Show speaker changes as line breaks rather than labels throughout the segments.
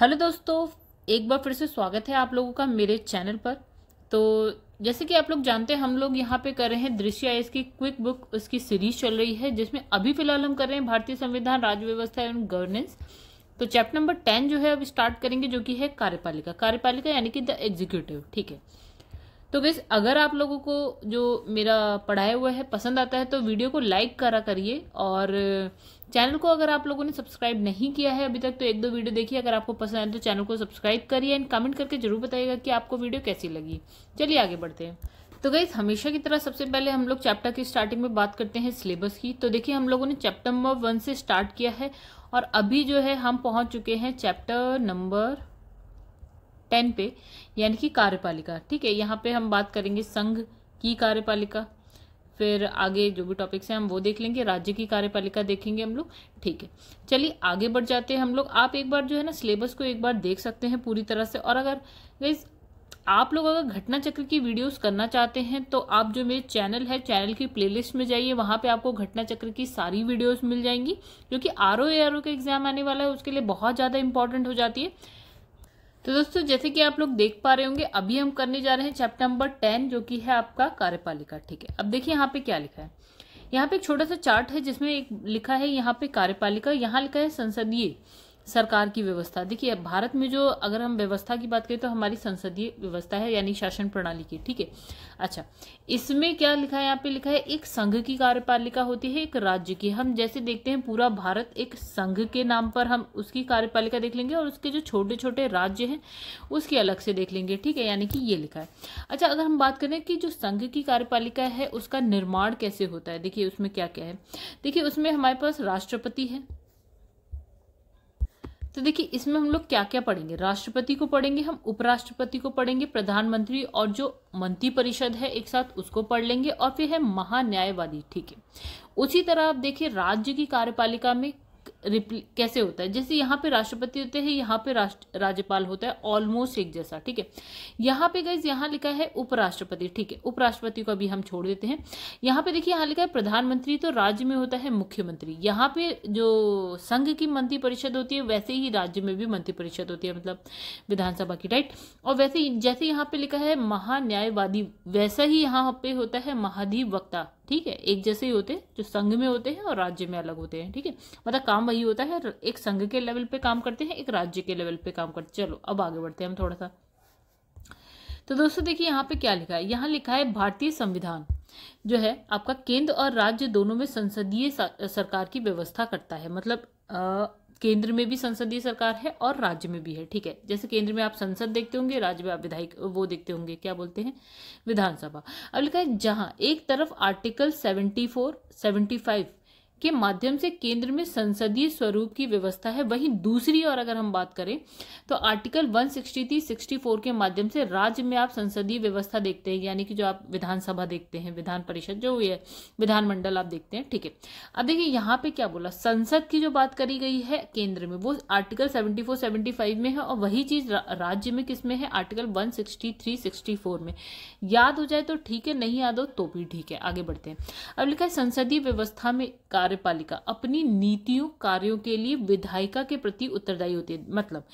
hello दोस्तों एक बार फिर से स्वागत है आप लोगों का मेरे चैनल पर तो जैसे कि आप लोग जानते हैं हम लोग यहाँ पे कर रहे हैं दृश्य आई की क्विक बुक उसकी सीरीज चल रही है जिसमें अभी फिलहाल हम कर रहे हैं भारतीय संविधान राज्य व्यवस्था एंड गवर्नेंस तो चैप्टर नंबर टेन जो है अब स्टार्ट करेंगे जो कि है कार्यपालिका कार्यपालिका यानी कि द एग्जीक्यूटिव ठीक है तो गैस अगर आप लोगों को जो मेरा पढ़ाया हुआ है पसंद आता है तो वीडियो को लाइक करा करिए और चैनल को अगर आप लोगों ने सब्सक्राइब नहीं किया है अभी तक तो एक दो वीडियो देखिए अगर आपको पसंद आए तो चैनल को सब्सक्राइब करिए एंड कमेंट करके जरूर बताइएगा कि आपको वीडियो कैसी लगी चलिए आगे बढ़ते हैं तो गई हमेशा की तरह सबसे पहले हम लोग चैप्टर की स्टार्टिंग में बात करते हैं सिलेबस की तो देखिए हम लोगों ने चैप्टर नंबर वन से स्टार्ट किया है और अभी जो है हम पहुंच चुके हैं चैप्टर नंबर टेन पे यानी कि कार्यपालिका ठीक है यहाँ पे हम बात करेंगे संघ की कार्यपालिका फिर आगे जो भी टॉपिक्स हैं हम वो देख लेंगे राज्य की कार्यपालिका देखेंगे हम लोग ठीक है चलिए आगे बढ़ जाते हैं हम लोग आप एक बार जो है ना सिलेबस को एक बार देख सकते हैं पूरी तरह से और अगर गैस आप लोग अगर घटना चक्र की वीडियोस करना चाहते हैं तो आप जो मेरे चैनल है चैनल की प्लेलिस्ट में जाइए वहाँ पे आपको घटना चक्र की सारी वीडियोस मिल जाएंगी जो कि आर ओ का एग्जाम आने वाला है उसके लिए बहुत ज़्यादा इंपॉर्टेंट हो जाती है तो दोस्तों जैसे कि आप लोग देख पा रहे होंगे अभी हम करने जा रहे हैं चैप्टर नंबर टेन जो कि है आपका कार्यपालिका ठीक है अब देखिए यहाँ पे क्या लिखा है यहाँ पे एक छोटा सा चार्ट है जिसमें एक लिखा है यहाँ पे कार्यपालिका यहाँ लिखा है संसदीय सरकार की व्यवस्था देखिए अब भारत में जो अगर हम व्यवस्था की बात करें तो हमारी संसदीय व्यवस्था है यानी शासन प्रणाली की ठीक है अच्छा इसमें क्या लिखा है यहाँ पे लिखा है एक संघ की कार्यपालिका होती है एक राज्य की हम जैसे देखते हैं पूरा भारत एक संघ के नाम पर हम उसकी कार्यपालिका देख लेंगे और उसके जो छोटे छोटे राज्य हैं उसके अलग से देख लेंगे ठीक है यानी कि ये लिखा है अच्छा अगर हम बात करें कि जो संघ की कार्यपालिका है उसका निर्माण कैसे होता है देखिए उसमें क्या क्या है देखिए उसमें हमारे पास राष्ट्रपति है तो देखिए इसमें हम लोग क्या क्या पढ़ेंगे राष्ट्रपति को पढ़ेंगे हम उपराष्ट्रपति को पढ़ेंगे प्रधानमंत्री और जो मंत्री परिषद है एक साथ उसको पढ़ लेंगे और फिर है महान्यायवादी ठीक है उसी तरह आप देखिए राज्य की कार्यपालिका में कैसे होता है जैसे यहाँ पे राष्ट्रपति होते हैं यहाँ पे राष्ट्र राज्यपाल होता है ऑलमोस्ट एक जैसा ठीक है यहाँ पे गई यहाँ लिखा है उपराष्ट्रपति ठीक है उपराष्ट्रपति को अभी हम छोड़ देते हैं यहाँ पे देखिए यहाँ लिखा है प्रधानमंत्री तो राज्य में होता है मुख्यमंत्री यहाँ पे जो संघ की मंत्रिपरिषद होती है वैसे ही राज्य में भी मंत्रिपरिषद होती है मतलब विधानसभा की राइट और वैसे जैसे यहाँ पे लिखा है महान्यायवादी वैसा ही यहाँ पे होता है महाधिवक्ता ठीक है एक जैसे ही होते जो संघ में होते हैं और राज्य में अलग होते हैं ठीक है मतलब काम वही होता है एक संघ के लेवल पे काम करते हैं एक राज्य के लेवल पे काम करते चलो अब आगे बढ़ते हैं हम थोड़ा सा तो दोस्तों देखिए यहाँ पे क्या लिखा है यहाँ लिखा है भारतीय संविधान जो है आपका केंद्र और राज्य दोनों में संसदीय सरकार की व्यवस्था करता है मतलब आ, केंद्र में भी संसदीय सरकार है और राज्य में भी है ठीक है जैसे केंद्र में आप संसद देखते होंगे राज्य में आप विधायक वो देखते होंगे क्या बोलते हैं विधानसभा अब लिखा है जहां एक तरफ article seventy four seventy five के माध्यम से केंद्र में संसदीय स्वरूप की व्यवस्था है वहीं दूसरी और अगर हम बात करें तो आर्टिकल 163 64 के माध्यम से राज्य में आप संसदीय व्यवस्था देखते हैं यानी कि जो आप विधानसभा देखते हैं विधान परिषद जो हुई है विधानमंडल आप देखते हैं ठीक है अब देखिए यहाँ पे क्या बोला संसद की जो बात करी गई है केंद्र में वो आर्टिकल सेवेंटी 75 में है और वही चीज राज्य में किस में है आर्टिकल 163 64 में याद हो जाए तो ठीक है नहीं याद हो तो भी ठीक है आगे बढ़ते हैं अब लिखा है संसदीय व्यवस्था में कार्य कार्यपालिका अपनी नीतियों कार्यों के लिए विधायिका के प्रति उत्तरदायी होती है मतलब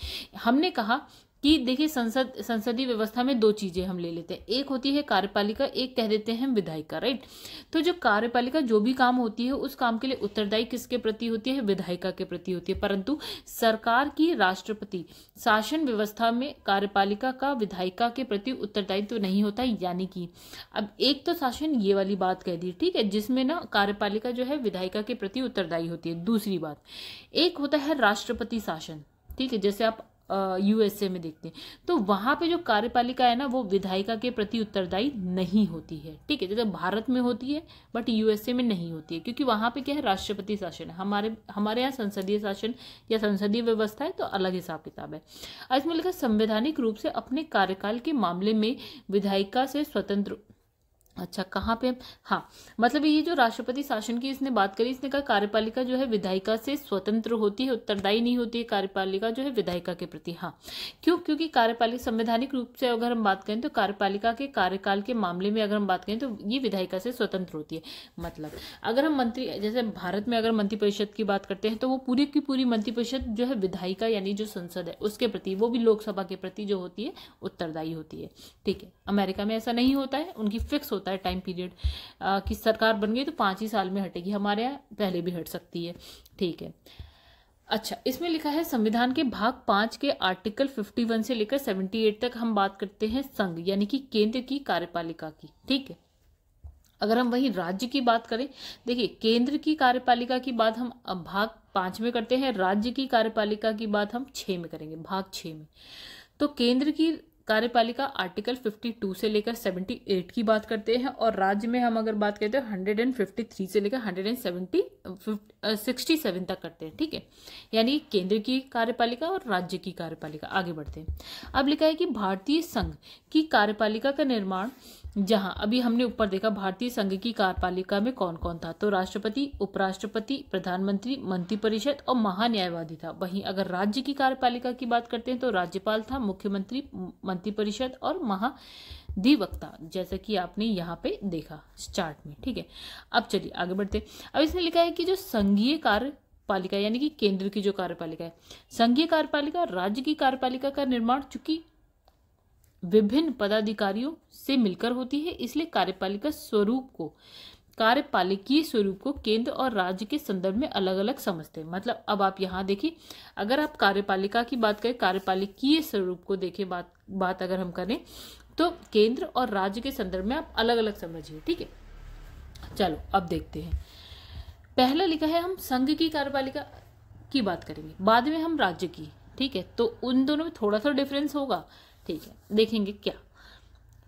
हमने कहा कि देखिए संसद संसदीय व्यवस्था में दो चीज़ें हम ले लेते हैं एक होती है कार्यपालिका एक कह देते हैं विधायिका राइट तो जो कार्यपालिका जो भी काम होती है उस काम के लिए उत्तरदायी किसके प्रति होती है विधायिका के प्रति होती है परंतु सरकार की राष्ट्रपति शासन व्यवस्था में कार्यपालिका का विधायिका के प्रति उत्तरदायित्व तो नहीं होता यानी कि अब एक तो शासन ये वाली बात कह दी ठीक है जिसमें ना कार्यपालिका जो है विधायिका के प्रति उत्तरदायी होती है दूसरी बात एक होता है राष्ट्रपति शासन ठीक है जैसे आप यूएसए में देखते हैं तो वहाँ पे जो कार्यपालिका है ना वो विधायिका के प्रति उत्तरदायी नहीं होती है ठीक है जैसे भारत में होती है बट यूएसए में नहीं होती है क्योंकि वहाँ पे क्या है राष्ट्रपति शासन है हमारे हमारे यहाँ संसदीय शासन या संसदीय व्यवस्था है तो अलग हिसाब किताब है इसमें लिखा संवैधानिक रूप से अपने कार्यकाल के मामले में विधायिका से स्वतंत्र अच्छा कहाँ पे हाँ मतलब ये जो राष्ट्रपति शासन की इसने बात करी इसने कहा कार्यपालिका जो है विधायिका से स्वतंत्र होती है उत्तरदायी नहीं होती है कार्यपालिका जो है विधायिका के प्रति हाँ क्यों क्योंकि कार्यपालिका संवैधानिक रूप से अगर हम बात करें तो कार्यपालिका के कार्यकाल के मामले में अगर हम बात करें तो ये विधायिका से स्वतंत्र होती है मतलब अगर हम मंत्री जैसे भारत में अगर मंत्रिपरिषद की बात करते हैं तो वो पूरी की पूरी मंत्रिपरिषद जो है विधायिका यानी जो संसद है उसके प्रति वो भी लोकसभा के प्रति जो होती है उत्तरदायी होती है ठीक है अमेरिका में ऐसा नहीं होता है उनकी फिक्स होता है होता है टाइम पीरियड कि सरकार बन गई तो पाँच ही साल में हटेगी हमारे यहाँ पहले भी हट सकती है ठीक है अच्छा इसमें लिखा है संविधान के भाग पाँच के आर्टिकल फिफ्टी वन से लेकर सेवेंटी एट तक हम बात करते हैं संघ यानी कि केंद्र की कार्यपालिका की ठीक है अगर हम वही राज्य की बात करें देखिए केंद्र की कार्यपालिका की बात हम भाग पाँच में करते हैं राज्य की कार्यपालिका की बात हम छः में करेंगे भाग छः में तो केंद्र की कार्यपालिका आर्टिकल 52 से लेकर 78 की बात करते हैं और राज्य में हम अगर बात करते हैं 153 से लेकर 170 67 तक करते हैं ठीक है यानी केंद्र की कार्यपालिका और राज्य की कार्यपालिका आगे बढ़ते हैं अब लिखा है कि भारतीय संघ की कार्यपालिका का निर्माण जहां अभी हमने ऊपर देखा भारतीय संघ की कार्यपालिका में कौन कौन था तो राष्ट्रपति उपराष्ट्रपति प्रधानमंत्री मंत्रिपरिषद और महान्यायवादी था वहीं अगर राज्य की कार्यपालिका की बात करते हैं तो राज्यपाल था मुख्यमंत्री मंत्रिपरिषद और महाधिवक्ता जैसा कि आपने यहाँ पे देखा चार्ट में ठीक है अब चलिए आगे बढ़ते अब इसने लिखा है कि जो संघीय कार्य पालिका यानी कि केंद्र की जो कार्यपालिका है संघीय कार्यपालिका राज्य की कार्यपालिका का निर्माण चूंकि विभिन्न पदाधिकारियों से मिलकर होती है इसलिए कार्यपालिका स्वरूप को कार्यपालिकीय स्वरूप को केंद्र और राज्य के संदर्भ में अलग अलग समझते हैं मतलब अब आप यहाँ देखिए अगर आप कार्यपालिका की बात करें कार्यपालिकीय स्वरूप को देखें बात बात अगर हम करें तो केंद्र और राज्य के संदर्भ में आप अलग अलग समझिए ठीक है चलो अब देखते हैं पहला लिखा है हम संघ की कार्यपालिका की बात करेंगे बाद में हम राज्य की ठीक है तो उन दोनों में थोड़ा सा डिफरेंस होगा ठीक है देखेंगे क्या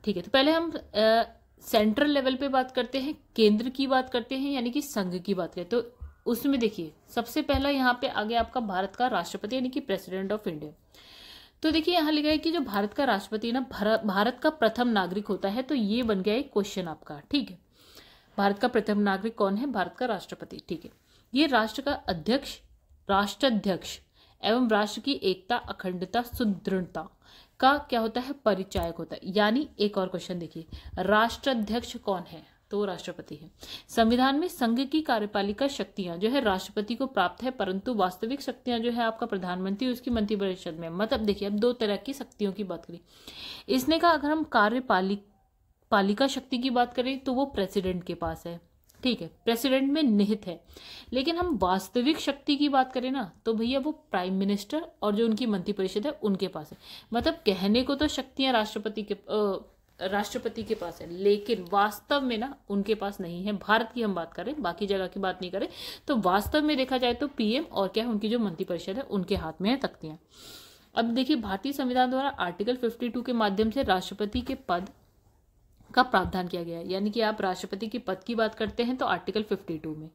ठीक है तो पहले हम सेंट्रल लेवल पे बात करते हैं केंद्र की बात करते हैं यानी कि संघ की बात करें तो उसमें देखिए सबसे पहला यहाँ पे आगे आपका भारत का राष्ट्रपति यानी कि प्रेसिडेंट ऑफ इंडिया तो देखिए यहाँ लिखा है कि जो भारत का राष्ट्रपति है ना भारत का प्रथम नागरिक होता है तो ये बन गया एक क्वेश्चन आपका ठीक है भारत का प्रथम नागरिक कौन है भारत का राष्ट्रपति ठीक है ये राष्ट्र का अध्यक्ष राष्ट्राध्यक्ष एवं राष्ट्र की एकता अखंडता सुदृढ़ता का क्या होता है परिचायक होता है यानी एक और क्वेश्चन देखिए राष्ट्राध्यक्ष कौन है तो राष्ट्रपति है संविधान में संघ की कार्यपालिका शक्तियां जो है राष्ट्रपति को प्राप्त है परंतु वास्तविक शक्तियां जो है आपका प्रधानमंत्री उसकी मंत्रिपरिषद में मतलब देखिए अब दो तरह की शक्तियों की बात करें इसने कहा अगर हम कार्यपालिक पालिका शक्ति की बात करें तो वो प्रेसिडेंट के पास है ठीक है प्रेसिडेंट में निहित है लेकिन हम वास्तविक शक्ति की बात करें ना तो भैया वो प्राइम मिनिस्टर और जो उनकी मंत्रिपरिषद है उनके पास है मतलब कहने को तो शक्तियाँ राष्ट्रपति के राष्ट्रपति के पास है लेकिन वास्तव में ना उनके पास नहीं है भारत की हम बात करें बाकी जगह की बात नहीं करें तो वास्तव में देखा जाए तो पीएम और क्या है उनकी जो मंत्रिपरिषद है उनके हाथ में है तख्तियाँ अब देखिए भारतीय संविधान द्वारा आर्टिकल 52 के माध्यम से राष्ट्रपति के पद का प्रावधान किया गया है यानी कि आप राष्ट्रपति के पद की बात करते हैं तो आर्टिकल फिफ्टी टू में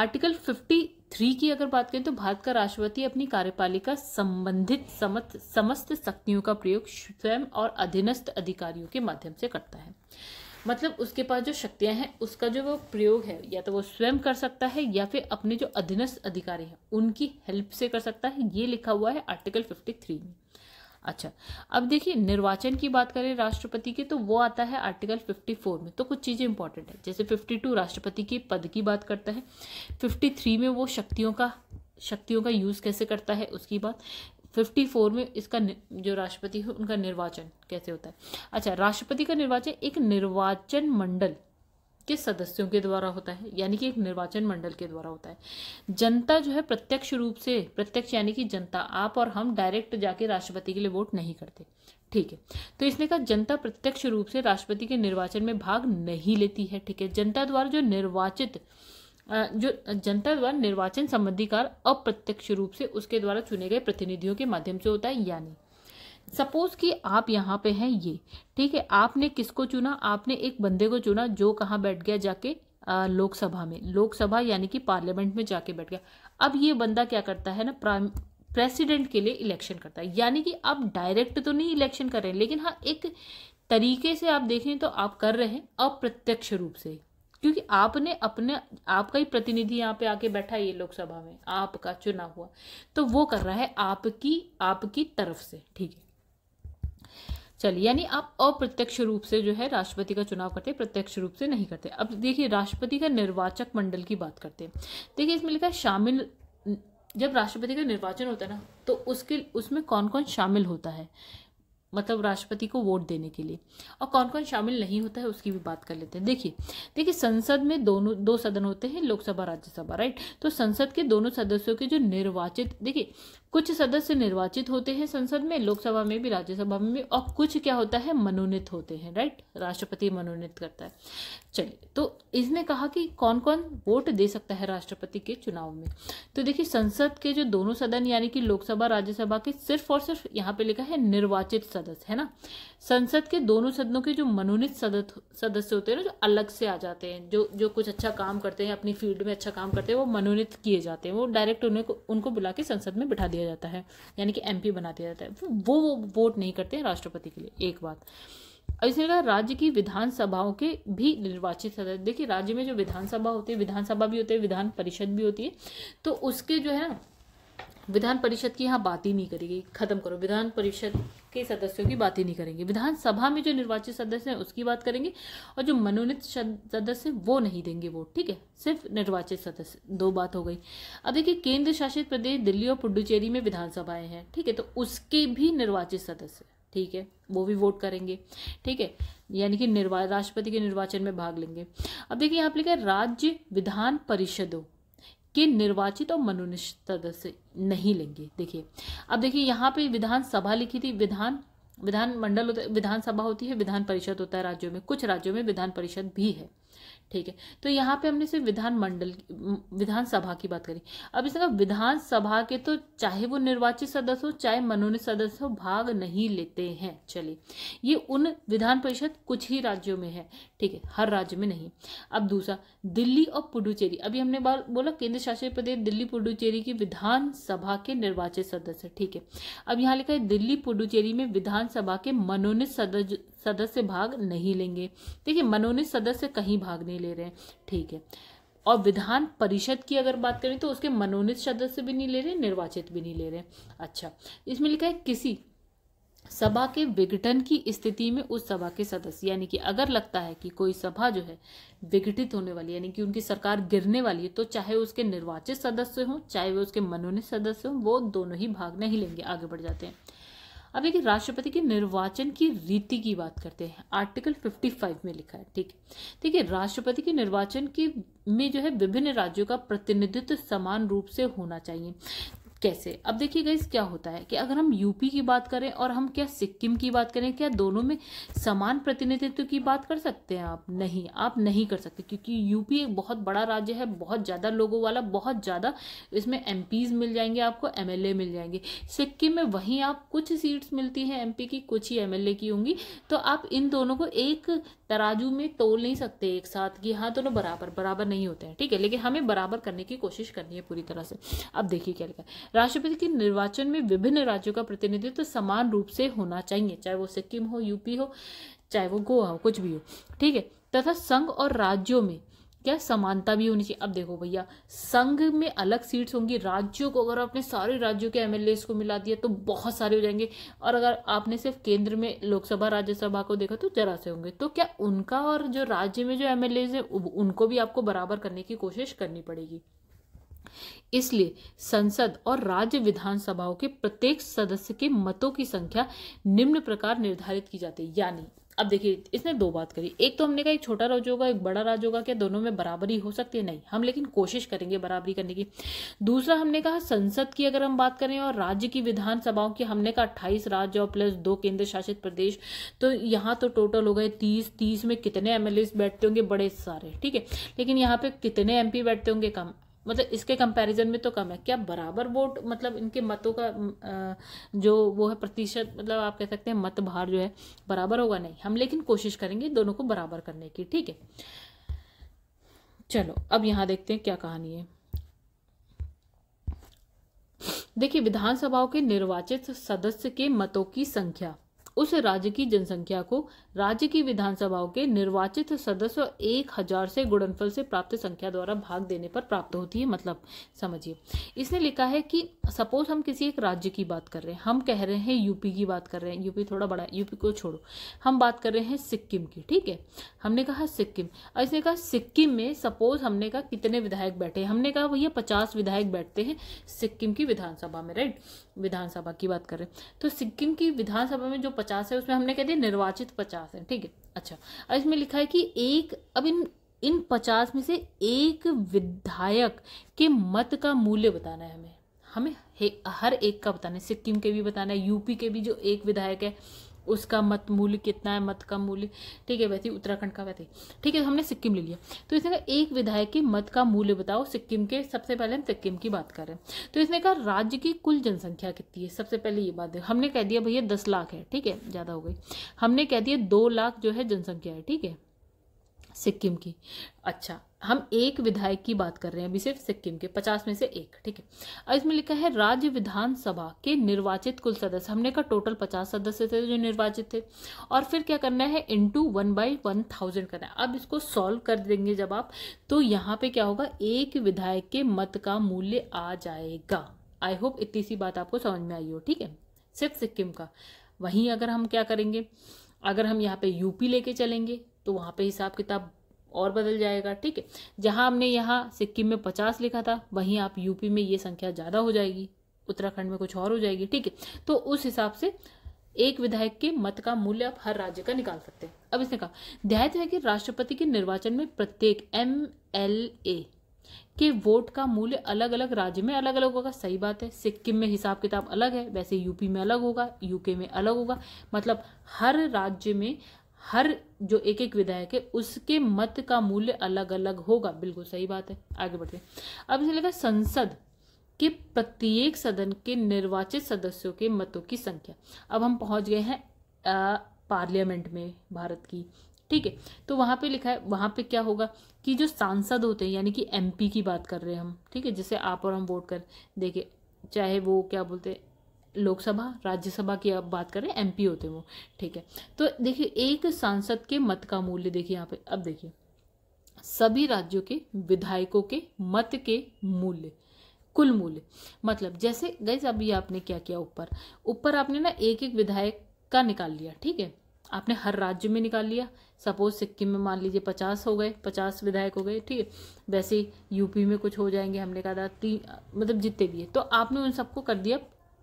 आर्टिकल फिफ्टी थ्री की अगर बात करें तो भारत का राष्ट्रपति अपनी कार्यपालिका संबंधित समस्त समस्त शक्तियों का प्रयोग स्वयं और अधीनस्थ अधिकारियों के माध्यम से करता है मतलब उसके पास जो शक्तियां हैं उसका जो वो प्रयोग है या तो वो स्वयं कर सकता है या फिर अपने जो अधीनस्थ अधिकारी हैं उनकी हेल्प से कर सकता है ये लिखा हुआ है आर्टिकल फिफ्टी थ्री में अच्छा अब देखिए निर्वाचन की बात करें राष्ट्रपति के तो वो आता है आर्टिकल 54 में तो कुछ चीज़ें इंपॉर्टेंट है जैसे 52 राष्ट्रपति के पद की बात करता है 53 में वो शक्तियों का शक्तियों का यूज़ कैसे करता है उसकी बात 54 में इसका जो राष्ट्रपति है उनका निर्वाचन कैसे होता है अच्छा राष्ट्रपति का निर्वाचन एक निर्वाचन मंडल के सदस्यों के द्वारा होता है यानी कि एक निर्वाचन मंडल के द्वारा होता है जनता जो है प्रत्यक्ष रूप से प्रत्यक्ष यानी कि जनता आप और हम डायरेक्ट जाके राष्ट्रपति के लिए वोट नहीं करते ठीक है तो इसने कहा जनता प्रत्यक्ष रूप से राष्ट्रपति के निर्वाचन में भाग नहीं लेती है ठीक है जनता द्वारा जो निर्वाचित जो जनता द्वारा निर्वाचन संबंधी कार्य अप्रत्यक्ष रूप से उसके द्वारा चुने गए प्रतिनिधियों के माध्यम से होता है यानी सपोज कि आप यहाँ पे हैं ये ठीक है आपने किसको चुना आपने एक बंदे को चुना जो कहाँ बैठ गया जाके लोकसभा में लोकसभा यानी कि पार्लियामेंट में जाके बैठ गया अब ये बंदा क्या करता है ना प्राइम प्रेसिडेंट के लिए इलेक्शन करता है यानी कि आप डायरेक्ट तो नहीं इलेक्शन कर रहे हैं लेकिन हाँ एक तरीके से आप देखें तो आप कर रहे हैं अप्रत्यक्ष रूप से क्योंकि आपने अपने आपका ही प्रतिनिधि यहाँ पे आके बैठा है ये लोकसभा में आपका चुना हुआ तो वो कर रहा है आपकी आपकी तरफ से ठीक है चलिए यानी आप अप्रत्यक्ष रूप से जो है राष्ट्रपति का चुनाव करते हैं प्रत्यक्ष रूप से नहीं करते अब देखिए राष्ट्रपति का निर्वाचक मंडल की बात करते हैं देखिए इसमें लिखा है शामिल जब राष्ट्रपति का निर्वाचन होता है ना तो उसके उसमें कौन कौन शामिल होता है मतलब राष्ट्रपति को वोट देने के लिए और कौन कौन शामिल नहीं होता है उसकी भी बात कर लेते हैं देखिए देखिए संसद में दोनों दो सदन होते हैं लोकसभा राज्यसभा राइट तो संसद के दोनों सदस्यों के जो निर्वाचित देखिए कुछ सदस्य निर्वाचित होते हैं संसद में लोकसभा में भी राज्यसभा में भी और कुछ क्या होता है मनोनीत होते हैं राइट राष्ट्रपति मनोनीत करता है चलिए तो इसने कहा कि कौन कौन वोट दे सकता है राष्ट्रपति के चुनाव में तो देखिए संसद के जो दोनों सदन यानी कि लोकसभा राज्यसभा के सिर्फ और सिर्फ यहाँ पे लिखा है निर्वाचित सदस्य है ना संसद के दोनों सदनों के जो मनोनीत सदस्य होते हैं ना जो अलग से आ जाते हैं जो जो कुछ अच्छा काम करते हैं अपनी फील्ड में अच्छा काम करते हैं वो मनोनीत किए जाते हैं वो डायरेक्ट उन्हें उनको बुला के संसद में बिठा दिया दिया जाता है यानी कि एमपी बना दिया जाता है तो वो वो वोट नहीं करते हैं राष्ट्रपति के लिए एक बात अब इसने कहा राज्य की विधानसभाओं के भी निर्वाचित सदस्य देखिए राज्य में जो विधानसभा होती है विधानसभा भी होती है विधान परिषद भी होती है तो उसके जो है ना विधान परिषद की यहाँ बात ही नहीं करेगी खत्म करो विधान परिषद के सदस्यों की बात ही नहीं करेंगे विधानसभा में जो निर्वाचित सदस्य हैं उसकी बात करेंगे और जो मनोनीत सदस्य वो नहीं देंगे वोट ठीक है सिर्फ निर्वाचित सदस्य दो बात हो गई अब देखिए केंद्र शासित प्रदेश दिल्ली और पुडुचेरी में विधानसभाएं हैं ठीक है तो उसके भी निर्वाचित सदस्य ठीक है वो भी वोट करेंगे ठीक है यानी कि निर्वा राष्ट्रपति के निर्वाचन में भाग लेंगे अब देखिए यहाँ पर लिखा है राज्य विधान परिषदों के निर्वाचित और मनोनीत सदस्य नहीं लेंगे देखिए अब देखिए यहाँ पे विधानसभा लिखी थी विधान विधानमंडल होता है विधानसभा होती है विधान परिषद होता है राज्यों में कुछ राज्यों में विधान परिषद भी है ठीक है तो यहाँ पे हमने सिर्फ विधानमंडल विधानसभा की बात करी अब इसका विधानसभा के तो चाहे वो निर्वाचित सदस्य हो चाहे मनोनीत सदस्य हो भाग नहीं लेते हैं चलिए ये उन विधान परिषद कुछ ही राज्यों में है ठीक है हर राज्य में नहीं अब दूसरा दिल्ली और पुडुचेरी अभी हमने बोला केंद्र शासित प्रदेश दिल्ली पुडुचेरी की विधानसभा के निर्वाचित सदस्य ठीक है अब यहाँ लिखा है दिल्ली पुडुचेरी में विधानसभा के मनोनीत सदस्य सदस्य भाग नहीं लेंगे देखिए मनोनीत सदस्य कहीं भाग नहीं ले रहे हैं ठीक है और विधान परिषद की अगर बात करें तो उसके मनोनीत सदस्य भी नहीं ले रहे निर्वाचित भी नहीं ले रहे अच्छा इसमें लिखा है किसी सभा के विघटन की स्थिति में उस सभा के सदस्य यानी कि अगर लगता है कि कोई सभा जो है विघटित होने वाली यानी कि उनकी सरकार गिरने वाली है तो चाहे उसके निर्वाचित सदस्य हों चाहे वे उसके मनोनीत सदस्य हों वो दोनों ही भाग नहीं लेंगे आगे बढ़ जाते हैं अब देखिए राष्ट्रपति के निर्वाचन की रीति की बात करते हैं आर्टिकल 55 में लिखा है ठीक है ठीक है राष्ट्रपति के निर्वाचन के में जो है विभिन्न राज्यों का प्रतिनिधित्व समान रूप से होना चाहिए कैसे अब देखिए गाइज क्या होता है कि अगर हम यूपी की बात करें और हम क्या सिक्किम की बात करें क्या दोनों में समान प्रतिनिधित्व की बात कर सकते हैं आप नहीं आप नहीं कर सकते क्योंकि यूपी एक बहुत बड़ा राज्य है बहुत ज़्यादा लोगों वाला बहुत ज़्यादा इसमें एम मिल जाएंगे आपको एम मिल जाएंगे सिक्किम में वहीं आप कुछ सीट्स मिलती हैं एम की कुछ ही एम की होंगी तो आप इन दोनों को एक तराजू में तोल नहीं सकते एक साथ कि हाँ दोनों तो बराबर बराबर नहीं होते हैं ठीक है लेकिन हमें बराबर करने की कोशिश करनी है पूरी तरह से अब देखिए क्या लिखा है राष्ट्रपति के निर्वाचन में विभिन्न राज्यों का प्रतिनिधित्व तो समान रूप से होना चाहिए चाहे वो सिक्किम हो यूपी हो चाहे वो गोवा हो कुछ भी हो ठीक है तथा संघ और राज्यों में क्या समानता भी होनी चाहिए अब देखो भैया संघ में अलग सीट्स होंगी राज्यों को अगर आपने सारे राज्यों के एम को मिला दिया तो बहुत सारे हो जाएंगे और अगर आपने सिर्फ केंद्र में लोकसभा राज्यसभा को देखा तो जरा से होंगे तो क्या उनका और जो राज्य में जो एम हैं उनको भी आपको बराबर करने की कोशिश करनी पड़ेगी इसलिए संसद और राज्य विधानसभाओं के प्रत्येक सदस्य के मतों की संख्या निम्न प्रकार निर्धारित की जाती है यानी अब देखिए इसने दो बात करी एक तो हमने कहा एक छोटा राज होगा एक बड़ा राज होगा क्या दोनों में बराबरी हो सकती है नहीं हम लेकिन कोशिश करेंगे बराबरी करने की दूसरा हमने कहा संसद की अगर हम बात करें और राज्य की विधानसभाओं की हमने कहा अट्ठाईस राज्य और प्लस दो केंद्र शासित प्रदेश तो यहाँ तो टोटल हो गए तीस तीस में कितने एम बैठते होंगे बड़े सारे ठीक है लेकिन यहाँ पे कितने एम बैठते होंगे कम मतलब इसके कंपैरिजन में तो कम है क्या बराबर वोट मतलब इनके मतों का जो वो है प्रतिशत मतलब आप कह सकते हैं मत भार जो है बराबर होगा नहीं हम लेकिन कोशिश करेंगे दोनों को बराबर करने की ठीक है चलो अब यहां देखते हैं क्या कहानी है देखिए विधानसभाओं के निर्वाचित सदस्य के मतों की संख्या उस राज्य की जनसंख्या को राज्य की विधानसभाओं के निर्वाचित सदस्य एक हजार से गुणनफल से प्राप्त संख्या द्वारा भाग देने पर प्राप्त होती है मतलब समझिए इसने लिखा है कि सपोज हम किसी एक राज्य की बात कर रहे हैं हम कह रहे हैं यूपी की बात कर रहे हैं यूपी थोड़ा बड़ा यूपी को छोड़ो हम बात कर रहे हैं सिक्किम की ठीक है हमने कहा सिक्किम और इसने कहा सिक्किम में सपोज हमने कहा कितने विधायक बैठे हमने कहा भैया पचास विधायक बैठते हैं सिक्किम की विधानसभा में राइट विधानसभा की बात कर रहे हैं तो सिक्किम की विधानसभा में जो पचास है उसमें हमने कह दिया निर्वाचित पचास है ठीक है अच्छा और इसमें लिखा है कि एक अब इन इन पचास में से एक विधायक के मत का मूल्य बताना है हमें हमें हर एक का बताना है सिक्किम के भी बताना है यूपी के भी जो एक विधायक है उसका मत मूल्य कितना है मत का मूल्य ठीक है वैसे ही उत्तराखंड का वैसे ठीक है हमने सिक्किम ले लिया तो इसने कहा एक विधायक के मत का मूल्य बताओ सिक्किम के सबसे पहले हम सिक्किम की बात कर रहे हैं तो इसने कहा राज्य की कुल जनसंख्या कितनी है सबसे पहले ये बात है हमने कह दिया भैया दस लाख है ठीक है ज़्यादा हो गई हमने कह दिया दो लाख जो है जनसंख्या है ठीक है सिक्किम की अच्छा हम एक विधायक की बात कर रहे हैं अभी सिर्फ सिक्किम के पचास में से एक ठीक है अब इसमें लिखा है राज्य विधानसभा के निर्वाचित कुल सदस्य हमने कहा टोटल पचास सदस्य थे जो निर्वाचित थे और फिर क्या करना है two one by one thousand करना है अब इसको सॉल्व कर देंगे जब आप तो यहाँ पे क्या होगा एक विधायक के मत का मूल्य आ जाएगा आई होप इतनी सी बात आपको समझ में आई हो ठीक है सिर्फ सिक्किम का वहीं अगर हम क्या करेंगे अगर हम यहाँ पे यूपी लेके चलेंगे तो वहाँ पे हिसाब किताब और बदल जाएगा ठीक है जहाँ हमने यहाँ सिक्किम में पचास लिखा था वहीं आप यूपी में ये संख्या ज़्यादा हो जाएगी उत्तराखंड में कुछ और हो जाएगी ठीक है तो उस हिसाब से एक विधायक के मत का मूल्य आप हर राज्य का निकाल सकते हैं अब इसने कहा ध्यात है कि राष्ट्रपति के निर्वाचन में प्रत्येक एम एल ए के वोट का मूल्य अलग अलग राज्य में अलग अलग होगा सही बात है सिक्किम में हिसाब किताब अलग है वैसे यूपी में अलग होगा यूके में अलग होगा मतलब हर राज्य में हर जो एक एक विधायक है उसके मत का मूल्य अलग अलग होगा बिल्कुल सही बात है आगे बढ़ते हैं अब इसे लगा संसद के प्रत्येक सदन के निर्वाचित सदस्यों के मतों की संख्या अब हम पहुंच गए हैं पार्लियामेंट में भारत की ठीक है तो वहाँ पे लिखा है वहाँ पे क्या होगा कि जो सांसद होते हैं यानी कि एमपी की बात कर रहे हैं हम ठीक है जिसे आप और हम वोट कर देखे चाहे वो क्या बोलते हैं लोकसभा राज्यसभा की आप बात करें पी होते हैं वो ठीक है तो देखिए एक सांसद के मत का मूल्य देखिए यहाँ पे अब देखिए सभी राज्यों के विधायकों के मत के मूल्य कुल मूल्य मतलब जैसे गैस अभी आपने क्या किया ऊपर ऊपर आपने ना एक एक विधायक का निकाल लिया ठीक है आपने हर राज्य में निकाल लिया सपोज सिक्किम में मान लीजिए पचास हो गए पचास विधायक हो गए ठीक है वैसे यूपी में कुछ हो जाएंगे हमने कहा था तीन मतलब जितने भी है तो आपने उन सबको कर दिया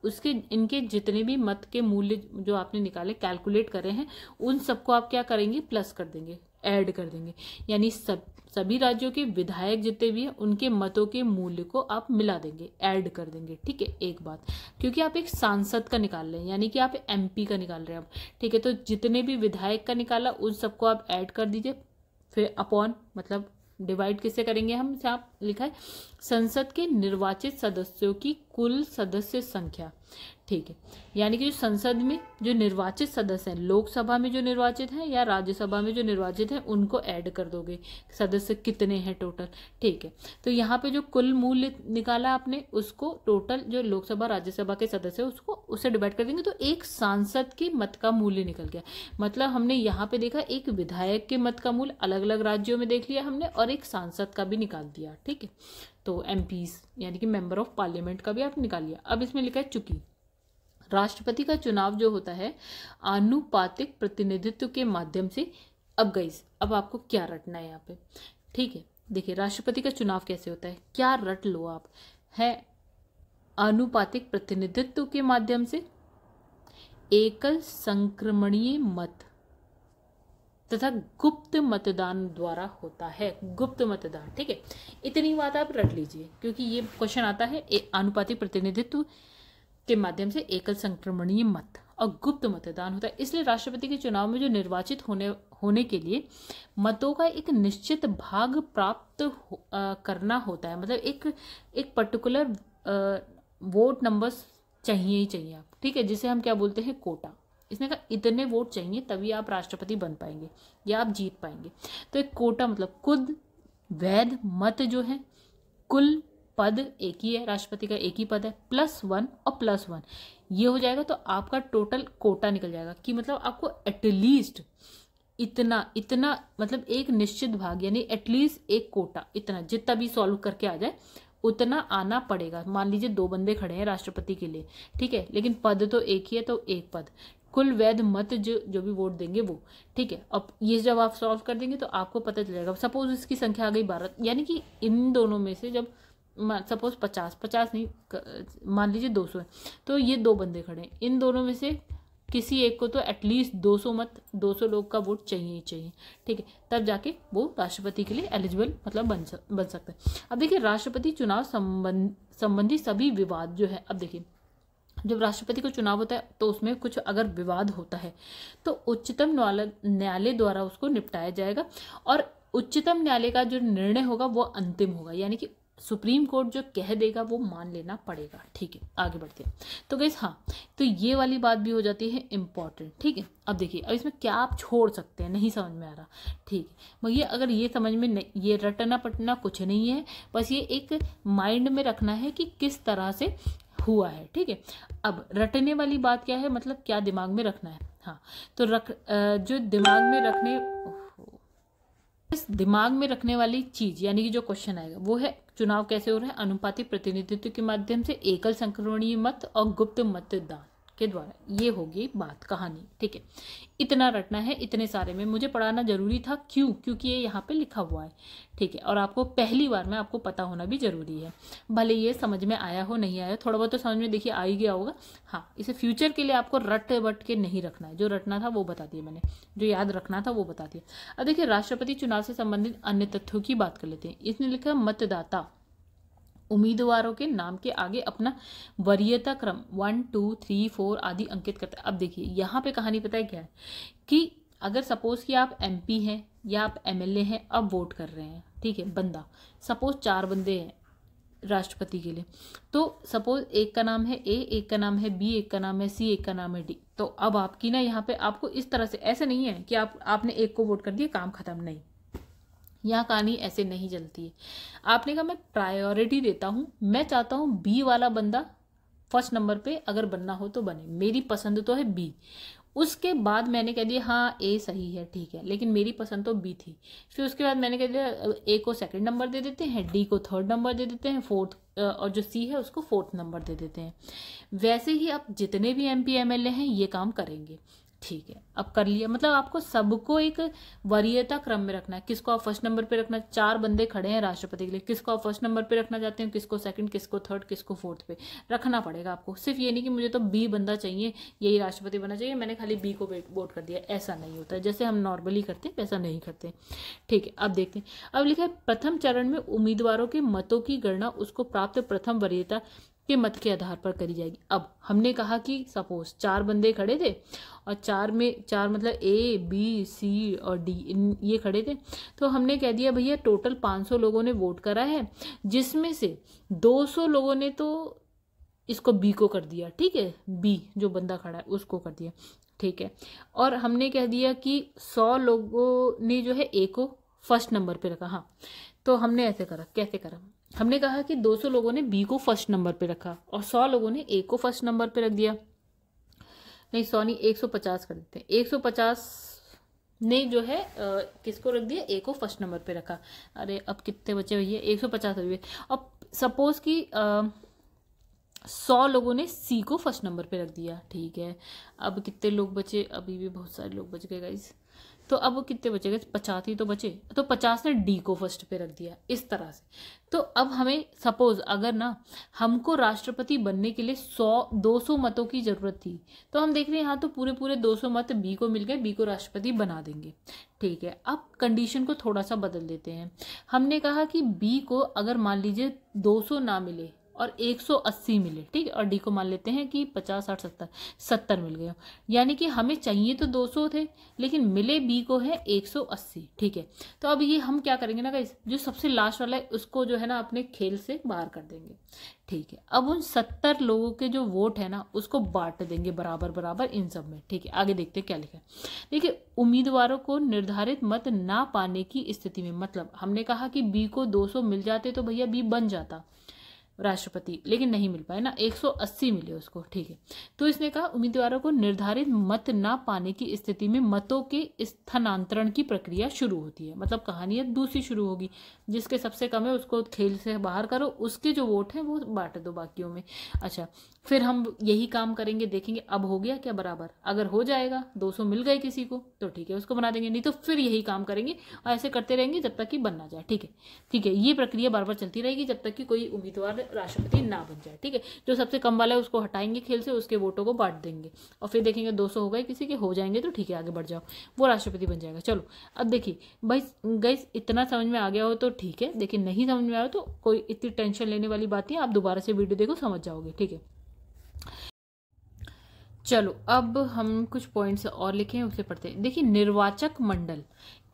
उसके इनके जितने भी मत के मूल्य जो आपने निकाले कैलकुलेट करे हैं उन सबको आप क्या करेंगे प्लस कर देंगे ऐड कर देंगे यानी सब सभी राज्यों के विधायक जितने भी हैं उनके मतों के मूल्य को आप मिला देंगे ऐड कर देंगे ठीक है एक बात क्योंकि आप एक सांसद का निकाल रहे हैं यानी कि आप एमपी का निकाल रहे हैं आप ठीक है तो जितने भी विधायक का निकाला उन सबको आप ऐड कर दीजिए फिर अपॉन मतलब डिवाइड किससे करेंगे हम से आप लिखा है संसद के निर्वाचित सदस्यों की कुल सदस्य संख्या ठीक है यानी कि जो संसद में जो निर्वाचित सदस्य हैं लोकसभा में जो निर्वाचित हैं या राज्यसभा में जो निर्वाचित हैं उनको ऐड कर दोगे सदस्य कितने हैं टोटल ठीक है तो यहाँ पे जो कुल मूल्य निकाला आपने उसको टोटल जो लोकसभा राज्यसभा के सदस्य है उसको उसे डिवाइड कर देंगे तो एक सांसद के मत का मूल्य निकल गया मतलब हमने यहाँ पे देखा एक विधायक के मत का मूल्य अलग अलग राज्यों में देख लिया हमने और एक सांसद का भी निकाल दिया ठीक है तो एम यानी कि मेंबर ऑफ पार्लियामेंट का भी आप निकाल लिया अब इसमें लिखा है चुकी राष्ट्रपति का चुनाव जो होता है आनुपातिक प्रतिनिधित्व के माध्यम से अब गईस अब आपको क्या रटना है यहाँ पे ठीक है देखिए राष्ट्रपति का चुनाव कैसे होता है क्या रट लो आप है आनुपातिक प्रतिनिधित्व के माध्यम से एकल संक्रमणीय मत तथा गुप्त मतदान द्वारा होता है गुप्त मतदान ठीक है इतनी बात आप रख लीजिए क्योंकि ये क्वेश्चन आता है अनुपातिक प्रतिनिधित्व के माध्यम से एकल संक्रमणीय मत और गुप्त मतदान होता है इसलिए राष्ट्रपति के चुनाव में जो निर्वाचित होने होने के लिए मतों का एक निश्चित भाग प्राप्त हो, आ, करना होता है मतलब एक एक पर्टिकुलर वोट नंबर्स चाहिए ही चाहिए आप ठीक है जिसे हम क्या बोलते हैं कोटा इसने कहा इतने वोट चाहिए तभी आप राष्ट्रपति बन पाएंगे या आप जीत पाएंगे तो एक कोटा मतलब खुद वैध मत जो है कुल पद एक ही है राष्ट्रपति का एक ही पद है प्लस वन और प्लस वन ये हो जाएगा तो आपका टोटल कोटा निकल जाएगा कि मतलब आपको एटलीस्ट इतना इतना मतलब एक निश्चित भाग यानी एटलीस्ट एक कोटा इतना जितना भी सॉल्व करके आ जाए उतना आना पड़ेगा मान लीजिए दो बंदे खड़े हैं राष्ट्रपति के लिए ठीक है लेकिन पद तो एक ही है तो एक पद कुल वैध मत जो जो भी वोट देंगे वो ठीक है अब ये जब आप सॉल्व कर देंगे तो आपको पता चलेगा सपोज इसकी संख्या आ गई बारह यानी कि इन दोनों में से जब सपोज पचास पचास नहीं मान लीजिए दो सौ है तो ये दो बंदे खड़े हैं इन दोनों में से किसी एक को तो एटलीस्ट 200 मत 200 लोग का वोट चाहिए ही चाहिए ठीक है तब जाके वो राष्ट्रपति के लिए एलिजिबल मतलब बन सक बन सकता है अब देखिए राष्ट्रपति चुनाव संबंध संबंधी सभी विवाद जो है अब देखिए जब राष्ट्रपति का चुनाव होता है तो उसमें कुछ अगर विवाद होता है तो उच्चतम न्यायालय द्वारा उसको निपटाया जाएगा और उच्चतम न्यायालय का जो निर्णय होगा वो अंतिम होगा यानी कि सुप्रीम कोर्ट जो कह देगा वो मान लेना पड़ेगा ठीक है आगे बढ़ते हैं तो गैस हाँ तो ये वाली बात भी हो जाती है इम्पॉर्टेंट ठीक है अब देखिए अब इसमें क्या आप छोड़ सकते हैं नहीं समझ में आ रहा ठीक है मगर अगर ये समझ में नहीं ये रटना पटना कुछ नहीं है बस ये एक माइंड में रखना है कि किस तरह से हुआ है ठीक है अब रटने वाली बात क्या है मतलब क्या दिमाग में रखना है हाँ तो रख जो दिमाग में रखने इस दिमाग में रखने वाली चीज यानी कि जो क्वेश्चन आएगा वो है चुनाव कैसे हो रहा है अनुपातिक प्रतिनिधित्व के माध्यम से एकल संक्रमणीय मत और गुप्त मतदान के द्वारा ये होगी बात कहानी ठीक है इतना रटना है इतने सारे में मुझे पढ़ाना ज़रूरी था क्यों क्योंकि ये यहाँ पे लिखा हुआ है ठीक है और आपको पहली बार में आपको पता होना भी ज़रूरी है भले ये समझ में आया हो नहीं आया थोड़ा बहुत तो समझ में देखिए आ ही गया होगा हाँ इसे फ्यूचर के लिए आपको रट बट के नहीं रखना है जो रटना था वो बता दिया मैंने जो याद रखना था वो बता दिया अब देखिए राष्ट्रपति चुनाव से संबंधित अन्य तथ्यों की बात कर लेते हैं इसने लिखा मतदाता उम्मीदवारों के नाम के आगे अपना वरीयता क्रम वन टू थ्री फोर आदि अंकित करता है अब देखिए यहाँ पे कहानी पता है क्या है कि अगर सपोज कि आप एम हैं या आप एम हैं अब वोट कर रहे हैं ठीक है बंदा सपोज चार बंदे हैं राष्ट्रपति के लिए तो सपोज एक का नाम है ए एक का नाम है बी एक का नाम है सी एक का नाम है डी तो अब आपकी ना यहाँ पे आपको इस तरह से ऐसे नहीं है कि आप आपने एक को वोट कर दिया काम खत्म नहीं यहाँ कहानी ऐसे नहीं चलती है आपने कहा मैं प्रायोरिटी देता हूँ मैं चाहता हूँ बी वाला बंदा फर्स्ट नंबर पे अगर बनना हो तो बने मेरी पसंद तो है बी उसके बाद मैंने कह दिया हाँ ए सही है ठीक है लेकिन मेरी पसंद तो बी थी फिर उसके बाद मैंने कह दिया ए को सेकंड नंबर दे देते हैं डी को थर्ड नंबर दे देते हैं फोर्थ और जो सी है उसको फोर्थ नंबर दे देते हैं वैसे ही आप जितने भी M P M L A हैं ये काम करेंगे ठीक है अब कर लिया मतलब आपको सबको एक वरीयता क्रम में रखना है किसको आप फर्स्ट नंबर पे रखना चार बंदे खड़े हैं राष्ट्रपति के लिए किसको आप फर्स्ट नंबर पे रखना चाहते हो किसको सेकंड किसको थर्ड किसको फोर्थ पे रखना पड़ेगा आपको सिर्फ ये नहीं कि मुझे तो बी बंदा चाहिए यही राष्ट्रपति बनना चाहिए मैंने खाली बी को वोट कर दिया ऐसा नहीं होता जैसे हम नॉर्मली करते हैं वैसा नहीं करते ठीक है अब देखते हैं अब लिखा है प्रथम चरण में उम्मीदवारों के मतों की गणना उसको प्राप्त प्रथम वरीयता के मत के आधार पर करी जाएगी अब हमने कहा कि सपोज चार बंदे खड़े थे और चार में चार मतलब ए बी सी और डी इन ये खड़े थे तो हमने कह दिया भैया टोटल पाँच सौ लोगों ने वोट करा है जिसमें से दो सौ लोगों ने तो इसको बी को कर दिया ठीक है बी जो बंदा खड़ा है उसको कर दिया ठीक है और हमने कह दिया कि सौ लोगों ने जो है ए को फर्स्ट नंबर पर रखा हाँ तो हमने ऐसे करा कैसे करा हमने कहा कि 200 लोगों ने बी को फर्स्ट नंबर पे रखा और 100 लोगों ने ए को फर्स्ट नंबर पे रख दिया नहीं सौ नहीं एक सौ पचास कर देते हैं एक सौ पचास ने जो है आ, किसको रख दिया ए को फर्स्ट नंबर पे रखा अरे अब कितने बचे भैया एक सौ पचास अभी अब सपोज कि सौ लोगों ने सी को फर्स्ट नंबर पे रख दिया ठीक है अब कितने लोग बचे अभी भी बहुत सारे लोग बच गए गाइज तो अब वो कितने बचे गए पचास ही तो बचे तो पचास ने डी को फर्स्ट पे रख दिया इस तरह से तो अब हमें सपोज अगर ना हमको राष्ट्रपति बनने के लिए सौ दो सौ मतों की ज़रूरत थी तो हम देख रहे हैं यहाँ तो पूरे पूरे दो सौ मत बी को मिल गए बी को राष्ट्रपति बना देंगे ठीक है अब कंडीशन को थोड़ा सा बदल देते हैं हमने कहा कि बी को अगर मान लीजिए सौ ना मिले और 180 मिले ठीक और डी को मान लेते हैं कि 50 साठ सत्तर सत्तर मिल गए यानी कि हमें चाहिए तो 200 थे लेकिन मिले बी को है 180 ठीक है तो अब ये हम क्या करेंगे ना गाइस जो सबसे लास्ट वाला है उसको जो है ना अपने खेल से बाहर कर देंगे ठीक है अब उन सत्तर लोगों के जो वोट है ना उसको बांट देंगे बराबर बराबर इन सब में ठीक है आगे देखते हैं क्या लिखा है देखिए उम्मीदवारों को निर्धारित मत ना पाने की स्थिति में मतलब हमने कहा कि बी को 200 मिल जाते तो भैया बी बन जाता राष्ट्रपति लेकिन नहीं मिल पाए ना 180 मिले उसको ठीक है तो इसने कहा उम्मीदवारों को निर्धारित मत ना पाने की स्थिति में मतों के स्थानांतरण की प्रक्रिया शुरू होती है मतलब कहानी है दूसरी शुरू होगी जिसके सबसे कम है उसको खेल से बाहर करो उसके जो वोट हैं वो बांट दो बाकियों में अच्छा फिर हम यही काम करेंगे देखेंगे अब हो गया क्या बराबर अगर हो जाएगा 200 मिल गए किसी को तो ठीक है उसको बना देंगे नहीं तो फिर यही काम करेंगे और ऐसे करते रहेंगे जब तक कि बन ना जाए ठीक है ठीक है ये प्रक्रिया बार बार चलती रहेगी जब तक कि कोई उम्मीदवार राष्ट्रपति ना बन जाए ठीक है जो सबसे कम वाला है उसको हटाएंगे खेल से उसके वोटों को बांट देंगे और फिर देखेंगे दो हो गए किसी के हो जाएंगे तो ठीक है आगे बढ़ जाओ वो राष्ट्रपति बन जाएगा चलो अब देखिए भाई गई इतना समझ में आ गया हो तो ठीक है देखिए नहीं समझ में आया तो कोई इतनी टेंशन लेने वाली बात नहीं आप दोबारा से वीडियो देखो समझ जाओगे ठीक है चलो अब हम कुछ पॉइंट्स और लिखे हैं उसे पढ़ते हैं देखिए निर्वाचक मंडल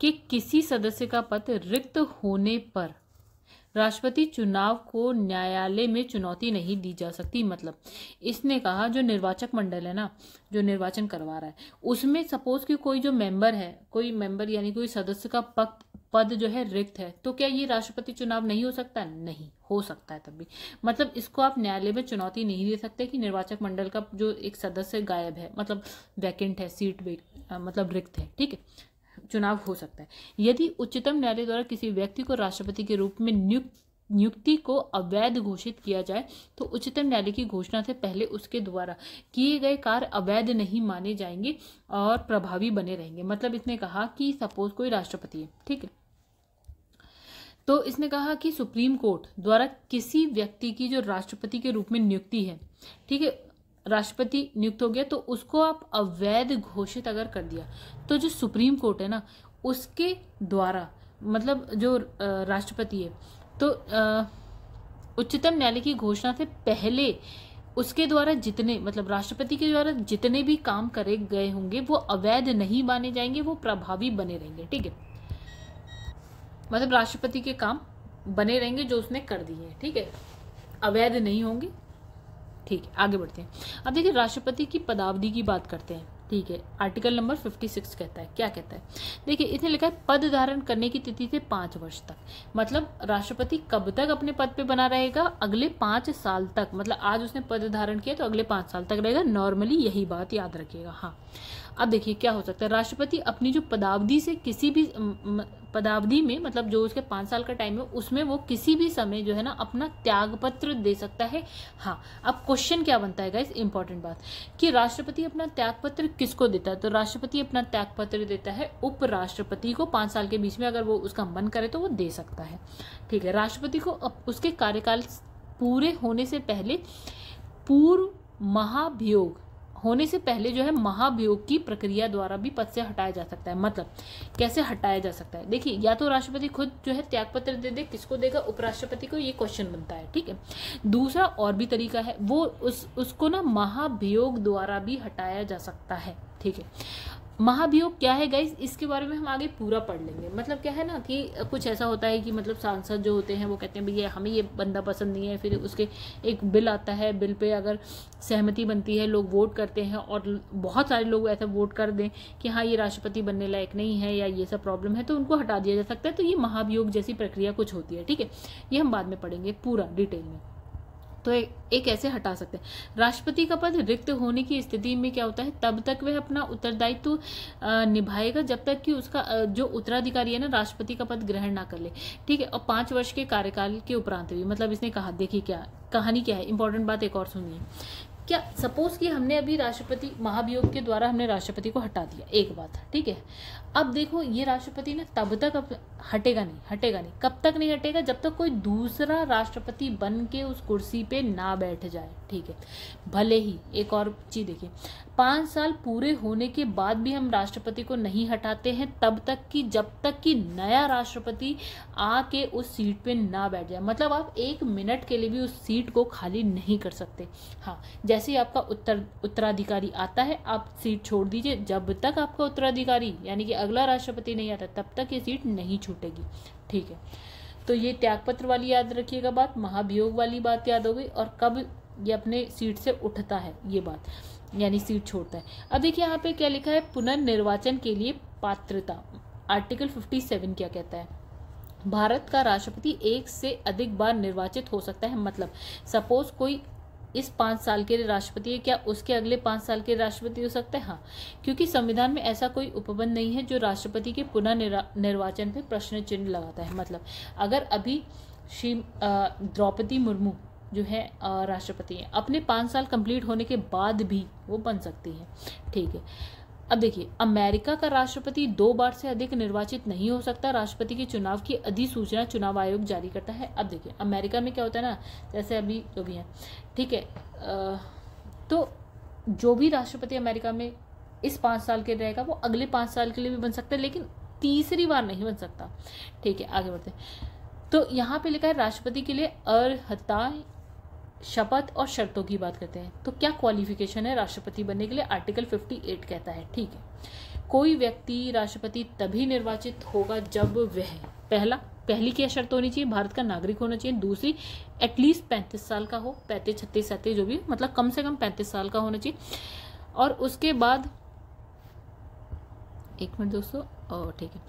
के किसी सदस्य का पद रिक्त होने पर राष्ट्रपति चुनाव को न्यायालय में चुनौती नहीं दी जा सकती मतलब इसने कहा जो निर्वाचक मंडल है ना जो निर्वाचन करवा रहा है उसमें सपोज कि कोई जो मेंबर है कोई मेंबर यानी कोई सदस्य का पद पद जो है रिक्त है तो क्या ये राष्ट्रपति चुनाव नहीं हो सकता नहीं हो सकता है तब भी मतलब इसको आप न्यायालय में चुनौती नहीं दे सकते कि निर्वाचक मंडल का जो एक सदस्य गायब है मतलब वैकेंट है सीट मतलब रिक्त है ठीक है चुनाव हो सकता है यदि उच्चतम न्यायालय द्वारा किसी व्यक्ति को राष्ट्रपति के रूप में नियुक्त नियुक्ति को अवैध घोषित किया जाए तो उच्चतम न्यायालय की घोषणा से पहले उसके द्वारा किए गए कार्य अवैध नहीं माने जाएंगे और प्रभावी बने रहेंगे मतलब इसने कहा कि सपोज कोई राष्ट्रपति है ठीक है तो इसने कहा कि सुप्रीम कोर्ट द्वारा किसी व्यक्ति की जो राष्ट्रपति के रूप में नियुक्ति है ठीक है राष्ट्रपति नियुक्त हो गया तो उसको आप अवैध घोषित अगर कर दिया तो जो सुप्रीम कोर्ट है ना उसके द्वारा मतलब जो राष्ट्रपति है तो उच्चतम न्यायालय की घोषणा से पहले उसके द्वारा जितने मतलब राष्ट्रपति के द्वारा जितने भी काम करे गए होंगे वो अवैध नहीं माने जाएंगे वो प्रभावी बने रहेंगे ठीक है मतलब राष्ट्रपति के काम बने रहेंगे जो उसने कर दिए हैं ठीक है अवैध नहीं होंगे ठीक है आगे बढ़ते हैं अब देखिए राष्ट्रपति की पदावधि की बात करते हैं ठीक है आर्टिकल नंबर फिफ्टी सिक्स कहता है क्या कहता है देखिए इसने लिखा है पद धारण करने की तिथि से पांच वर्ष तक मतलब राष्ट्रपति कब तक अपने पद पे बना रहेगा अगले पांच साल तक मतलब आज उसने पद धारण किया तो अगले पांच साल तक रहेगा नॉर्मली यही बात याद रखिएगा हाँ अब देखिए क्या हो सकता है राष्ट्रपति अपनी जो पदावधि से किसी भी पदावधि में मतलब जो उसके पाँच साल का टाइम है उसमें वो किसी भी समय जो है ना अपना त्याग पत्र दे सकता है हाँ अब क्वेश्चन क्या बनता है इस इंपॉर्टेंट बात कि राष्ट्रपति अपना त्याग पत्र किसको देता है तो राष्ट्रपति अपना त्याग पत्र देता है उपराष्ट्रपति को पाँच साल के बीच में अगर वो उसका मन करे तो वो दे सकता है ठीक है राष्ट्रपति को उसके कार्यकाल पूरे होने से पहले पूर्व महाभियोग होने से पहले जो है महाभियोग की प्रक्रिया द्वारा भी पद से हटाया जा सकता है मतलब कैसे हटाया जा सकता है देखिए या तो राष्ट्रपति खुद जो है त्यागपत्र दे दे किसको देगा उपराष्ट्रपति को ये क्वेश्चन बनता है ठीक है दूसरा और भी तरीका है वो उस उसको ना महाभियोग द्वारा भी हटाया जा सकता है ठीक है महाभियोग क्या है गाइज इसके बारे में हम आगे पूरा पढ़ लेंगे मतलब क्या है ना कि कुछ ऐसा होता है कि मतलब सांसद जो होते हैं वो कहते हैं भैया हमें ये बंदा पसंद नहीं है फिर उसके एक बिल आता है बिल पे अगर सहमति बनती है लोग वोट करते हैं और बहुत सारे लोग ऐसा वोट कर दें कि हाँ ये राष्ट्रपति बनने लायक नहीं है या ये सब प्रॉब्लम है तो उनको हटा दिया जा सकता है तो ये महाभियोग जैसी प्रक्रिया कुछ होती है ठीक है ये हम बाद में पढ़ेंगे पूरा डिटेल में तो एक ऐसे हटा सकते हैं राष्ट्रपति का पद रिक्त होने की स्थिति में क्या होता है तब तक वह अपना उत्तरदायित्व निभाएगा जब तक कि उसका जो उत्तराधिकारी है ना राष्ट्रपति का पद ग्रहण ना कर ले ठीक है और पांच वर्ष के कार्यकाल के उपरांत भी मतलब इसने कहा देखिए क्या कहानी क्या है इंपॉर्टेंट बात एक और सुनिए क्या सपोज कि हमने अभी राष्ट्रपति महाभियोग के द्वारा हमने राष्ट्रपति को हटा दिया एक बात ठीक है अब देखो ये राष्ट्रपति ना तब तक अब हटेगा नहीं हटेगा नहीं कब तक नहीं हटेगा जब तक कोई दूसरा राष्ट्रपति बन के उस कुर्सी पे ना बैठ जाए ठीक है भले ही एक और चीज़ देखिए पाँच साल पूरे होने के बाद भी हम राष्ट्रपति को नहीं हटाते हैं तब तक कि जब तक कि नया राष्ट्रपति आके उस सीट पे ना बैठ जाए मतलब आप एक मिनट के लिए भी उस सीट को खाली नहीं कर सकते हाँ जैसे ही आपका उत्तर उत्तराधिकारी आता है आप सीट छोड़ दीजिए जब तक आपका उत्तराधिकारी यानी कि अगला राष्ट्रपति नहीं आता तब तक ये सीट नहीं छूटेगी ठीक है तो ये त्यागपत्र वाली याद रखिएगा बात महाभियोग वाली बात याद हो गई और कब ये अपने सीट से उठता है ये बात यानी सीट छोड़ता है अब देखिए यहाँ पे क्या लिखा है पुनर्निर्वाचन के लिए पात्रता आर्टिकल 57 क्या कहता है भारत का राष्ट्रपति एक से अधिक बार निर्वाचित हो सकता है मतलब सपोज कोई इस पाँच साल के राष्ट्रपति है क्या उसके अगले पाँच साल के राष्ट्रपति हो सकते हैं हाँ क्योंकि संविधान में ऐसा कोई उपबंध नहीं है जो राष्ट्रपति के पुनः निर्वाचन पर प्रश्न चिन्ह लगाता है मतलब अगर अभी श्री द्रौपदी मुर्मू जो है राष्ट्रपति हैं अपने पाँच साल कंप्लीट होने के बाद भी वो बन सकती हैं ठीक है अब देखिए अमेरिका का राष्ट्रपति दो बार से अधिक निर्वाचित नहीं हो सकता राष्ट्रपति के चुनाव की अधिसूचना चुनाव आयोग जारी करता है अब देखिए अमेरिका में क्या होता है ना जैसे अभी जो भी हैं ठीक है आ, तो जो भी राष्ट्रपति अमेरिका में इस पाँच साल के रहेगा वो अगले पाँच साल के लिए भी बन सकता है लेकिन तीसरी बार नहीं बन सकता ठीक है आगे बढ़ते तो यहाँ पे लिखा है राष्ट्रपति के लिए अर्हता शपथ और शर्तों की बात करते हैं तो क्या क्वालिफिकेशन है राष्ट्रपति बनने के लिए आर्टिकल 58 कहता है ठीक है कोई व्यक्ति राष्ट्रपति तभी निर्वाचित होगा जब वह पहला पहली क्या शर्त होनी चाहिए भारत का नागरिक होना चाहिए दूसरी एटलीस्ट पैंतीस साल का हो पैंतीस छत्तीस सैंतीस जो भी मतलब कम से कम पैंतीस साल का होना चाहिए और उसके बाद एक मिनट दोस्तों और ठीक है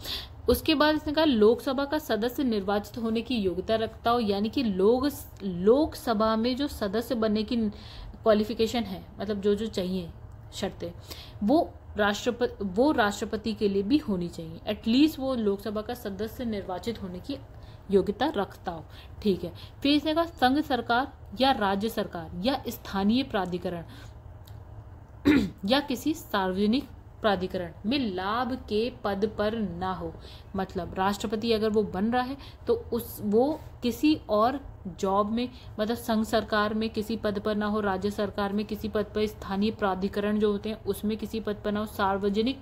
उसके बाद इसने कहा लोकसभा का सदस्य निर्वाचित होने की योग्यता रखता हो यानी कि लोग लोकसभा में जो सदस्य बनने की क्वालिफिकेशन है मतलब जो जो चाहिए शर्तें वो राष्ट्रपति वो राष्ट्रपति के लिए भी होनी चाहिए एटलीस्ट वो लोकसभा का सदस्य निर्वाचित होने की योग्यता रखता हो ठीक है फिर इसने कहा संघ सरकार या राज्य सरकार या स्थानीय प्राधिकरण या किसी सार्वजनिक प्राधिकरण में लाभ के पद पर ना हो मतलब राष्ट्रपति अगर वो बन रहा है तो उस वो किसी और जॉब में मतलब संघ सरकार में किसी पद पर ना हो राज्य सरकार में किसी पद पर स्थानीय प्राधिकरण जो होते हैं उसमें किसी पद पर ना हो सार्वजनिक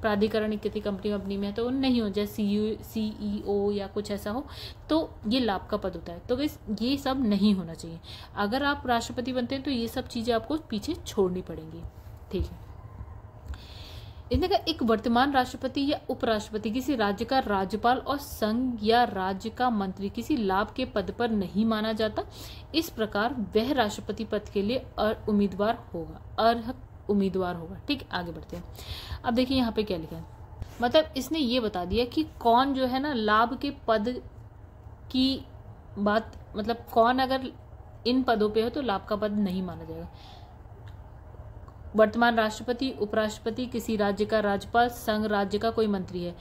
प्राधिकरण किसी कंपनी कंपनी में है तो नहीं हो जाए सी यू सी ई ओ या कुछ ऐसा हो तो ये लाभ का पद होता है तो वैसे ये सब नहीं होना चाहिए अगर आप राष्ट्रपति बनते हैं तो ये सब चीज़ें आपको पीछे छोड़नी पड़ेंगी ठीक है इन्हें का एक वर्तमान राष्ट्रपति या उपराष्ट्रपति किसी राज्य का राज्यपाल और संघ या राज्य का मंत्री किसी लाभ के पद पर नहीं माना जाता इस प्रकार वह राष्ट्रपति पद के लिए उम्मीदवार होगा अर्ह उम्मीदवार होगा ठीक आगे बढ़ते हैं अब देखिए यहाँ पे क्या लिखा है मतलब इसने ये बता दिया कि कौन जो है ना लाभ के पद की बात मतलब कौन अगर इन पदों पे हो तो लाभ का पद नहीं माना जाएगा वर्तमान राष्ट्रपति उपराष्ट्रपति किसी राज्य का राज्यपाल संघ राज्य का कोई मंत्री है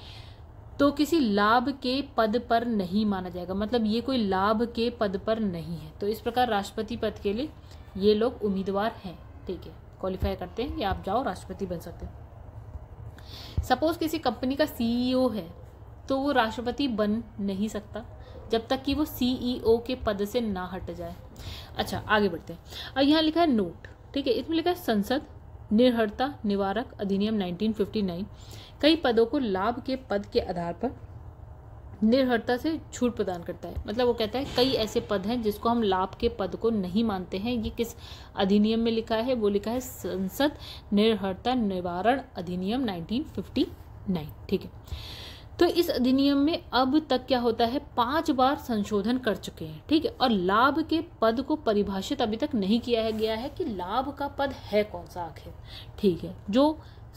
तो किसी लाभ के पद पर नहीं माना जाएगा मतलब ये कोई लाभ के पद पर नहीं है तो इस प्रकार राष्ट्रपति पद के लिए ये लोग उम्मीदवार हैं ठीक है क्वालिफाई करते हैं कि आप जाओ राष्ट्रपति बन सकते सपोज किसी कंपनी का सीईओ e है तो वो राष्ट्रपति बन नहीं सकता जब तक कि वो सीईओ e के पद से ना हट जाए अच्छा आगे बढ़ते हैं और यहाँ लिखा है नोट ठीक है इसमें लिखा है संसद निर्हरता निवारक अधिनियम 1959 कई पदों को लाभ के पद के आधार पर निर्भरता से छूट प्रदान करता है मतलब वो कहता है कई ऐसे पद हैं जिसको हम लाभ के पद को नहीं मानते हैं ये किस अधिनियम में लिखा है वो लिखा है संसद निर्हरता निवारण अधिनियम 1959 ठीक है तो इस अधिनियम में अब तक क्या होता है पांच बार संशोधन कर चुके हैं ठीक है और लाभ के पद को परिभाषित अभी तक नहीं किया गया है कि लाभ का पद है कौन सा आखिर ठीक है जो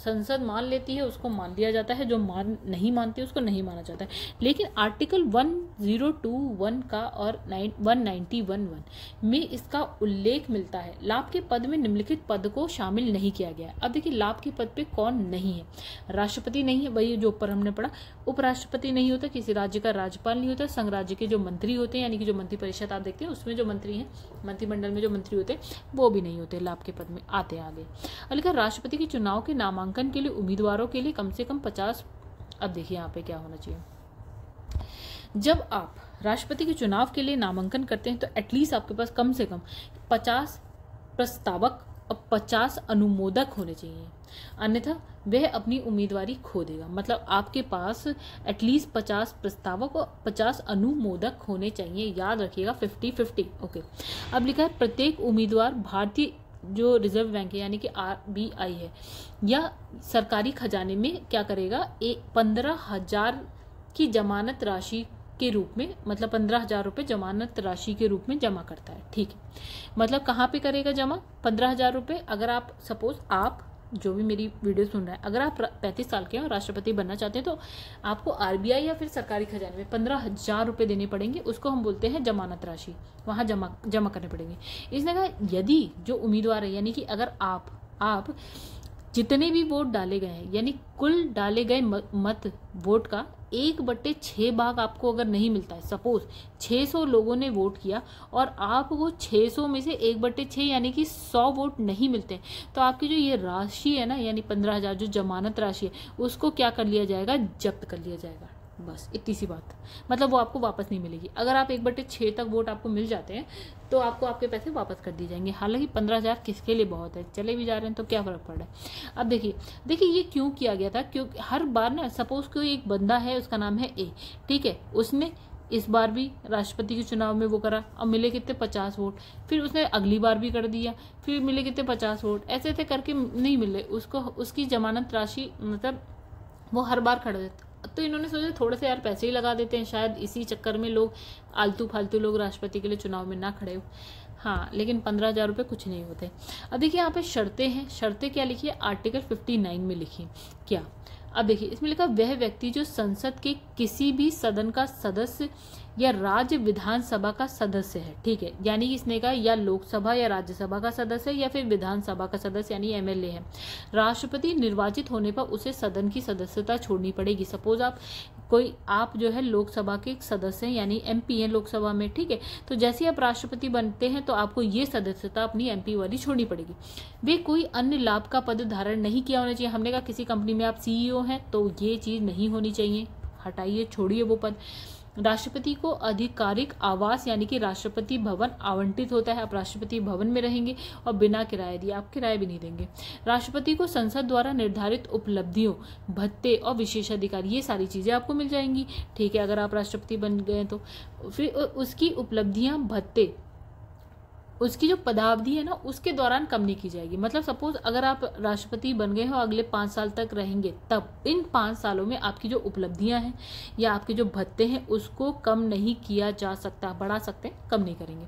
संसद मान लेती है उसको मान दिया जाता है जो मान नहीं मानती उसको नहीं माना जाता है लेकिन article one zero two one का और वन नाइन्टी वन वन में इसका उल्लेख मिलता है लाभ के पद में निम्नलिखित पद को शामिल नहीं किया गया अब देखिए लाभ के पद पे कौन नहीं है राष्ट्रपति नहीं है वही जो ऊपर हमने पढ़ा उपराष्ट्रपति नहीं होता किसी राज्य का राज्यपाल नहीं होता संघ राज्य के जो मंत्री होते हैं यानी कि जो मंत्रिपरिषद आप देखते हैं उसमें जो मंत्री हैं मंत्रिमंडल में जो मंत्री होते हैं वो भी नहीं होते लाभ के पद में आते आगे और राष्ट्रपति के चुनाव के नामांकन नामांकन के लिए उम्मीदवारों के लिए कम से कम पचास अब देखिए यहाँ पे क्या होना चाहिए जब आप राष्ट्रपति के चुनाव के लिए नामांकन करते हैं तो एटलीस्ट आपके पास कम से कम पचास प्रस्तावक और पचास अनुमोदक होने चाहिए अन्यथा वह अपनी उम्मीदवारी खो देगा मतलब आपके पास एटलीस्ट पचास प्रस्तावक और पचास अनुमोदक होने चाहिए याद रखिएगा फिफ्टी फिफ्टी ओके अब लिखा है प्रत्येक उम्मीदवार भारतीय जो रिजर्व बैंक है यानी कि आरबीआई है यह सरकारी खजाने में क्या करेगा एक पंद्रह हजार की जमानत राशि के रूप में मतलब पंद्रह हजार रुपये जमानत राशि के रूप में जमा करता है ठीक है मतलब कहाँ पे करेगा जमा पंद्रह हजार रुपये अगर आप सपोज आप जो भी मेरी वीडियो सुन रहा है अगर आप पैंतीस साल के हैं और राष्ट्रपति बनना चाहते हैं तो आपको आर या फिर सरकारी खजाने में पंद्रह हज़ार रुपये देने पड़ेंगे उसको हम बोलते हैं जमानत राशि वहाँ जमा जमा करने पड़ेंगे इसने कहा यदि जो उम्मीदवार है यानी कि अगर आप आप जितने भी वोट डाले गए हैं यानी कुल डाले गए मत वोट का एक बट्टे छः भाग आपको अगर नहीं मिलता है सपोज 600 लोगों ने वोट किया और आपको 600 में से एक बट्टे छः यानी कि 100 वोट नहीं मिलते तो आपकी जो ये राशि है ना यानी पंद्रह हज़ार जो जमानत राशि है उसको क्या कर लिया जाएगा जब्त कर लिया जाएगा बस इतनी सी बात मतलब वो आपको वापस नहीं मिलेगी अगर आप एक बटे छः तक वोट आपको मिल जाते हैं तो आपको आपके पैसे वापस कर दिए जाएंगे हालांकि पंद्रह हज़ार किसके लिए बहुत है चले भी जा रहे हैं तो क्या फ़र्क पड़ रहा है अब देखिए देखिए ये क्यों किया गया था क्योंकि हर बार ना सपोज़ कोई एक बंदा है उसका नाम है ए ठीक है उसने इस बार भी राष्ट्रपति के चुनाव में वो करा और मिले कितने पचास वोट फिर उसने अगली बार भी कर दिया फिर मिले कितने पचास वोट ऐसे ऐसे करके नहीं मिले उसको उसकी जमानत राशि मतलब वो हर बार खड़ा तो इन्होंने सोचा थोड़े से यार पैसे ही लगा देते हैं शायद इसी चक्कर में लोग आलतू फालतू लोग राष्ट्रपति के लिए चुनाव में ना खड़े हो हाँ लेकिन पंद्रह हज़ार रुपये कुछ नहीं होते अब देखिए यहाँ पे शर्तें हैं शर्तें क्या लिखी है आर्टिकल फिफ्टी नाइन में लिखी क्या अब देखिए इसमें लिखा वह व्यक्ति जो संसद के किसी भी सदन का सदस्य या राज्य विधानसभा का सदस्य है ठीक है यानी इसने कहा या लोकसभा या राज्यसभा का सदस्य है या फिर विधानसभा का सदस्य यानी एमएलए है राष्ट्रपति निर्वाचित होने पर उसे सदन की सदस्यता छोड़नी पड़ेगी सपोज आप कोई आप जो है लोकसभा के सदस्य हैं यानी एम हैं लोकसभा में ठीक है तो जैसे ही आप राष्ट्रपति बनते हैं तो आपको ये सदस्यता अपनी एम वाली छोड़नी पड़ेगी वे कोई अन्य लाभ का पद धारण नहीं किया होना चाहिए हमने कहा किसी कंपनी में आप सीईओ e हैं तो ये चीज़ नहीं होनी चाहिए हटाइए छोड़िए वो पद राष्ट्रपति को आधिकारिक आवास यानी कि राष्ट्रपति भवन आवंटित होता है आप राष्ट्रपति भवन में रहेंगे और बिना किराए दिए आप किराए भी नहीं देंगे राष्ट्रपति को संसद द्वारा निर्धारित उपलब्धियों भत्ते और विशेषाधिकार ये सारी चीज़ें आपको मिल जाएंगी ठीक है अगर आप राष्ट्रपति बन गए तो फिर उसकी उपलब्धियाँ भत्ते उसकी जो पदावधि है ना उसके दौरान कम नहीं की जाएगी मतलब सपोज अगर आप राष्ट्रपति बन गए हो अगले पाँच साल तक रहेंगे तब इन पाँच सालों में आपकी जो उपलब्धियां हैं या आपके जो भत्ते हैं उसको कम नहीं किया जा सकता बढ़ा सकते हैं कम नहीं करेंगे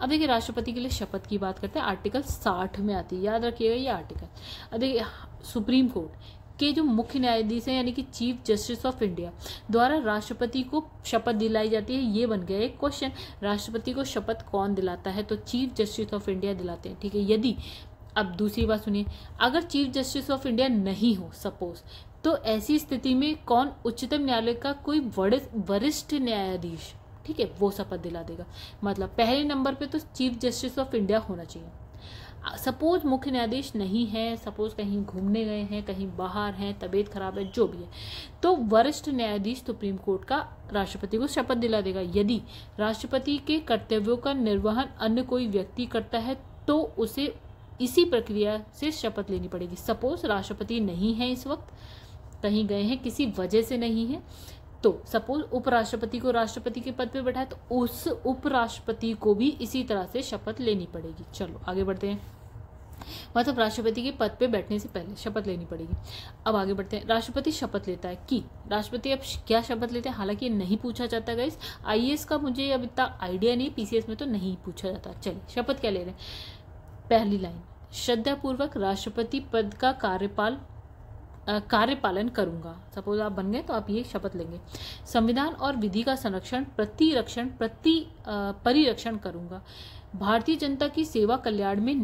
अब देखिए राष्ट्रपति के लिए शपथ की बात करते हैं आर्टिकल साठ में आती है याद रखिएगा ये आर्टिकल अब देखिए सुप्रीम कोर्ट के जो मुख्य न्यायाधीश है यानी कि चीफ जस्टिस ऑफ इंडिया द्वारा राष्ट्रपति को शपथ दिलाई जाती है ये बन गया एक क्वेश्चन राष्ट्रपति को शपथ कौन दिलाता है तो चीफ जस्टिस ऑफ इंडिया दिलाते हैं ठीक है यदि अब दूसरी बात सुनिए अगर चीफ जस्टिस ऑफ इंडिया नहीं हो सपोज तो ऐसी स्थिति में कौन उच्चतम न्यायालय का कोई वरिष्ठ न्यायाधीश ठीक है वो शपथ दिला देगा मतलब पहले नंबर पे तो चीफ जस्टिस ऑफ इंडिया होना चाहिए सपोज मुख्य न्यायाधीश नहीं है सपोज कहीं घूमने गए हैं कहीं बाहर हैं तबीयत खराब है जो भी है तो वरिष्ठ न्यायाधीश सुप्रीम कोर्ट का राष्ट्रपति को शपथ दिला देगा यदि राष्ट्रपति के कर्तव्यों का निर्वहन अन्य कोई व्यक्ति करता है तो उसे इसी प्रक्रिया से शपथ लेनी पड़ेगी सपोज राष्ट्रपति नहीं है इस वक्त कहीं गए हैं किसी वजह से नहीं है तो सपोज उपराष्ट्रपति को राष्ट्रपति के पद पे बैठा है तो उस उपराष्ट्रपति को भी इसी तरह से शपथ लेनी पड़ेगी चलो आगे बढ़ते हैं मतलब राष्ट्रपति के पद पे बैठने से पहले शपथ लेनी पड़ेगी अब आगे बढ़ते हैं राष्ट्रपति शपथ लेता है कि राष्ट्रपति अब क्या शपथ लेते हैं हालांकि नहीं पूछा जाता गाइस आईएएस का मुझे अब इतना आइडिया नहीं पीसीएस में तो नहीं पूछा जाता चलिए शपथ क्या ले रहे हैं पहली लाइन श्रद्धापूर्वक राष्ट्रपति पद का कार्यपाल कार्यपालन करूंगा सपोज आप बन गए तो आप ये शपथ लेंगे संविधान और विधि का संरक्षण प्रतिरक्षण प्रति परिरक्षण करूंगा भारतीय जनता की सेवा कल्याण में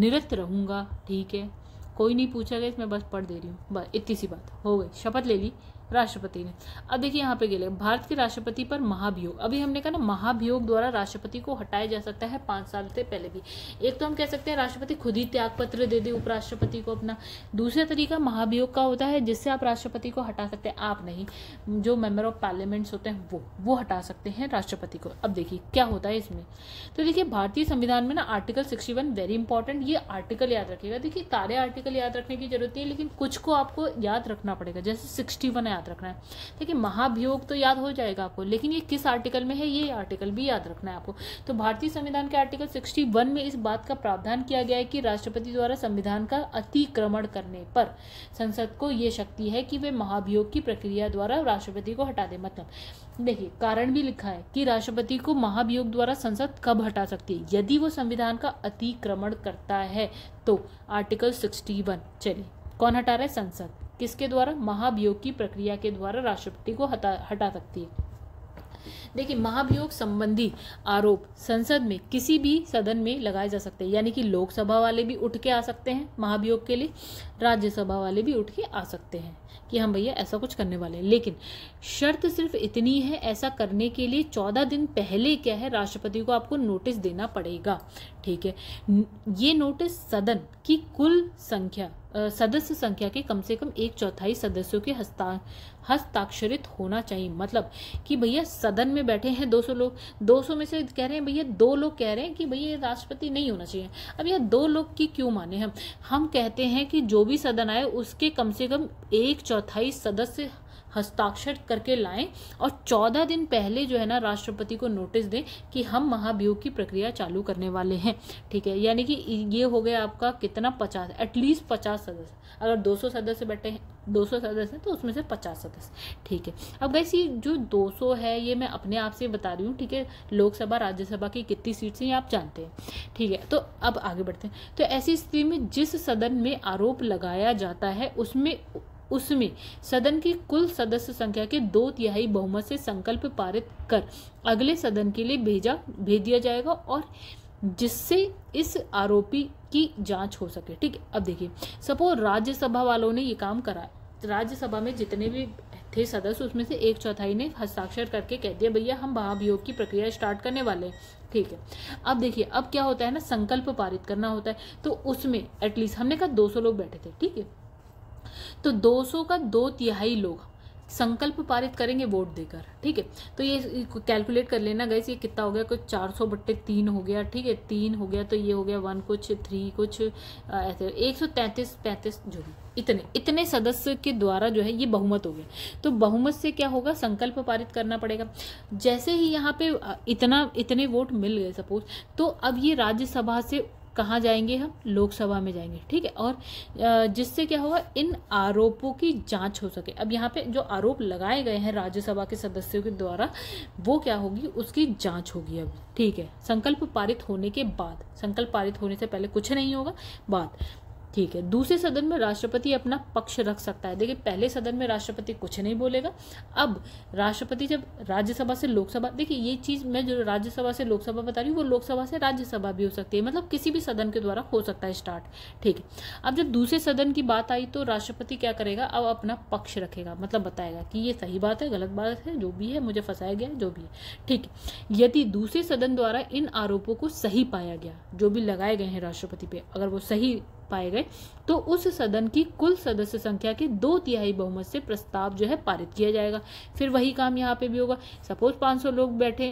निरत रहूंगा ठीक है कोई नहीं पूछा गया इसमें बस पढ़ दे रही हूँ बस इतनी सी बात हो गई शपथ ले ली राष्ट्रपति ने अब देखिए यहाँ पे गेले भारत के राष्ट्रपति पर महाभियोग अभी हमने कहा ना महाभियोग द्वारा राष्ट्रपति को हटाया जा सकता है पांच साल से पहले भी एक तो हम कह सकते हैं राष्ट्रपति खुद ही त्यागपत्र दे दे उपराष्ट्रपति को अपना दूसरा तरीका महाभियोग का होता है जिससे आप राष्ट्रपति को हटा सकते हैं आप नहीं जो मेंबर ऑफ पार्लियामेंट्स होते हैं वो वो हटा सकते हैं राष्ट्रपति को अब देखिए क्या होता है इसमें तो देखिए भारतीय संविधान में ना article sixty one very important ये आर्टिकल याद रखेगा देखिए सारे आर्टिकल याद रखने की जरूरत नहीं है लेकिन कुछ को आपको याद रखना पड़ेगा जैसे सिक्सटी वन है याद रखना है देखिए महाभियोग तो याद हो जाएगा आपको लेकिन ये किस आर्टिकल में है ये आर्टिकल भी याद रखना है आपको तो भारतीय संविधान के आर्टिकल सिक्सटी में इस बात का प्रावधान किया गया है कि राष्ट्रपति द्वारा संविधान का अतिक्रमण करने पर संसद को ये शक्ति है कि वे महाभियोग की प्रक्रिया द्वारा राष्ट्रपति को हटा दे मतलब देखिए कारण भी लिखा है कि राष्ट्रपति को महाभियोग द्वारा संसद कब हटा सकती है यदि वो संविधान का अतिक्रमण करता है तो आर्टिकल सिक्सटी वन चलिए कौन हटा रहा है संसद किसके द्वारा महाभियोग की प्रक्रिया के द्वारा राष्ट्रपति को हटा हटा सकती है देखिए महाभियोग संबंधी आरोप संसद में किसी भी सदन में लगाए जा सकते हैं यानी कि लोकसभा वाले भी उठ के आ सकते हैं महाभियोग के लिए राज्यसभा वाले भी उठ के आ सकते हैं कि हम हाँ भैया ऐसा कुछ करने वाले हैं लेकिन शर्त सिर्फ इतनी है ऐसा करने के लिए चौदह दिन पहले क्या है राष्ट्रपति को आपको नोटिस देना पड़ेगा ठीक है ये नोटिस सदन की कुल संख्या सदस्य संख्या के कम से कम एक चौथाई सदस्यों के हस्ता हस्ताक्षरित होना चाहिए मतलब कि भैया सदन में में बैठे हैं 200 लोग 200 में से कह रहे हैं भैया दो लोग कह रहे हैं कि भैया राष्ट्रपति नहीं होना चाहिए अब यह दो लोग की क्यों माने हम हम कहते हैं कि जो भी सदन आए उसके कम से कम एक चौथाई सदस्य हस्ताक्षर करके लाएं और चौदह दिन पहले जो है ना राष्ट्रपति को नोटिस दें कि हम महाभियोग की प्रक्रिया चालू करने वाले हैं ठीक है यानी कि ये हो गया आपका कितना पचास एटलीस्ट पचास सदस्य अगर दो सौ सदस्य बैठे हैं दो सौ सदस्य हैं तो उसमें से पचास सदस्य ठीक है अब वैसे जो दो सौ है ये मैं अपने आप से बता रही हूँ ठीक है लोकसभा राज्यसभा की कितनी सीट्स हैं आप जानते हैं ठीक है तो अब आगे बढ़ते हैं तो ऐसी स्थिति में जिस सदन में आरोप लगाया जाता है उसमें उसमें सदन की कुल सदस्य संख्या के दो तिहाई बहुमत से संकल्प पारित कर अगले सदन के लिए भेजा भेज दिया जाएगा और जिससे इस आरोपी की जांच हो सके ठीक है अब देखिए सपोज राज्यसभा वालों ने ये काम करा राज्यसभा में जितने भी थे सदस्य उसमें से एक चौथाई ने हस्ताक्षर करके कह दिया भैया हम महाभियोग की प्रक्रिया स्टार्ट करने वाले हैं ठीक है अब देखिए अब क्या होता है ना संकल्प पारित करना होता है तो उसमें एटलीस्ट हमने कहा 200 लोग बैठे थे ठीक है तो 200 का दो तिहाई लोग संकल्प पारित करेंगे वोट देकर ठीक है तो ये कैलकुलेट कर लेना गए ये कितना हो गया कुछ चार सौ बट्टे तीन हो गया ठीक है तीन हो गया तो ये हो गया वन कुछ थ्री कुछ ऐसे एक सौ तैंतीस पैंतीस जो भी इतने इतने सदस्य के द्वारा जो है ये बहुमत हो गया तो बहुमत से क्या होगा संकल्प पारित करना पड़ेगा जैसे ही यहाँ पे इतना इतने वोट मिल गए सपोज तो अब ये राज्यसभा से कहाँ जाएंगे हम लोकसभा में जाएंगे ठीक है और जिससे क्या होगा इन आरोपों की जांच हो सके अब यहाँ पे जो आरोप लगाए गए हैं राज्यसभा के सदस्यों के द्वारा वो क्या होगी उसकी जांच होगी अब ठीक है संकल्प पारित होने के बाद संकल्प पारित होने से पहले कुछ नहीं होगा बात ठीक है दूसरे सदन में राष्ट्रपति अपना पक्ष रख सकता है देखिए पहले सदन में राष्ट्रपति कुछ नहीं बोलेगा अब राष्ट्रपति जब राज्यसभा से लोकसभा देखिए ये चीज़ मैं जो राज्यसभा से लोकसभा बता रही हूँ वो लोकसभा से राज्यसभा भी हो सकती है मतलब किसी भी सदन के द्वारा हो सकता है स्टार्ट ठीक है अब जब दूसरे सदन की बात आई तो राष्ट्रपति क्या करेगा अब अपना पक्ष रखेगा मतलब बताएगा कि ये सही बात है गलत बात है जो भी है मुझे फंसाया गया है जो भी है ठीक है यदि दूसरे सदन द्वारा इन आरोपों को सही पाया गया जो भी लगाए गए हैं राष्ट्रपति पे अगर वो सही पाए गए तो उस सदन की कुल सदस्य संख्या के दो तिहाई बहुमत से प्रस्ताव जो है पारित किया जाएगा फिर वही काम यहाँ पे भी होगा सपोज 500 लोग बैठे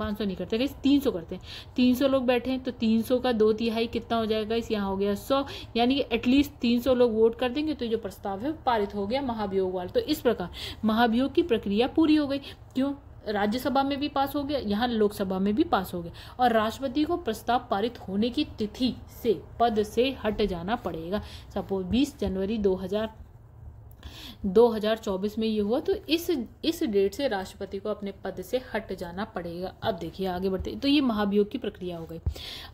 500 नहीं करते तीन 300 करते हैं 300 लोग बैठे हैं तो 300 का दो तिहाई कितना हो जाएगा इस यहाँ हो गया 100 यानी कि एटलीस्ट 300 लोग वोट कर देंगे तो जो प्रस्ताव है पारित हो गया महाभियोग वाला तो इस प्रकार महाभियोग की प्रक्रिया पूरी हो गई क्यों राज्यसभा में भी पास हो गया यहाँ लोकसभा में भी पास हो गया और राष्ट्रपति को प्रस्ताव पारित होने की तिथि से पद से हट जाना पड़ेगा सपोज बीस जनवरी दो 2024 में ये हुआ तो इस इस डेट से राष्ट्रपति को अपने पद से हट जाना पड़ेगा अब देखिए आगे बढ़ते तो ये महाभियोग की प्रक्रिया हो गई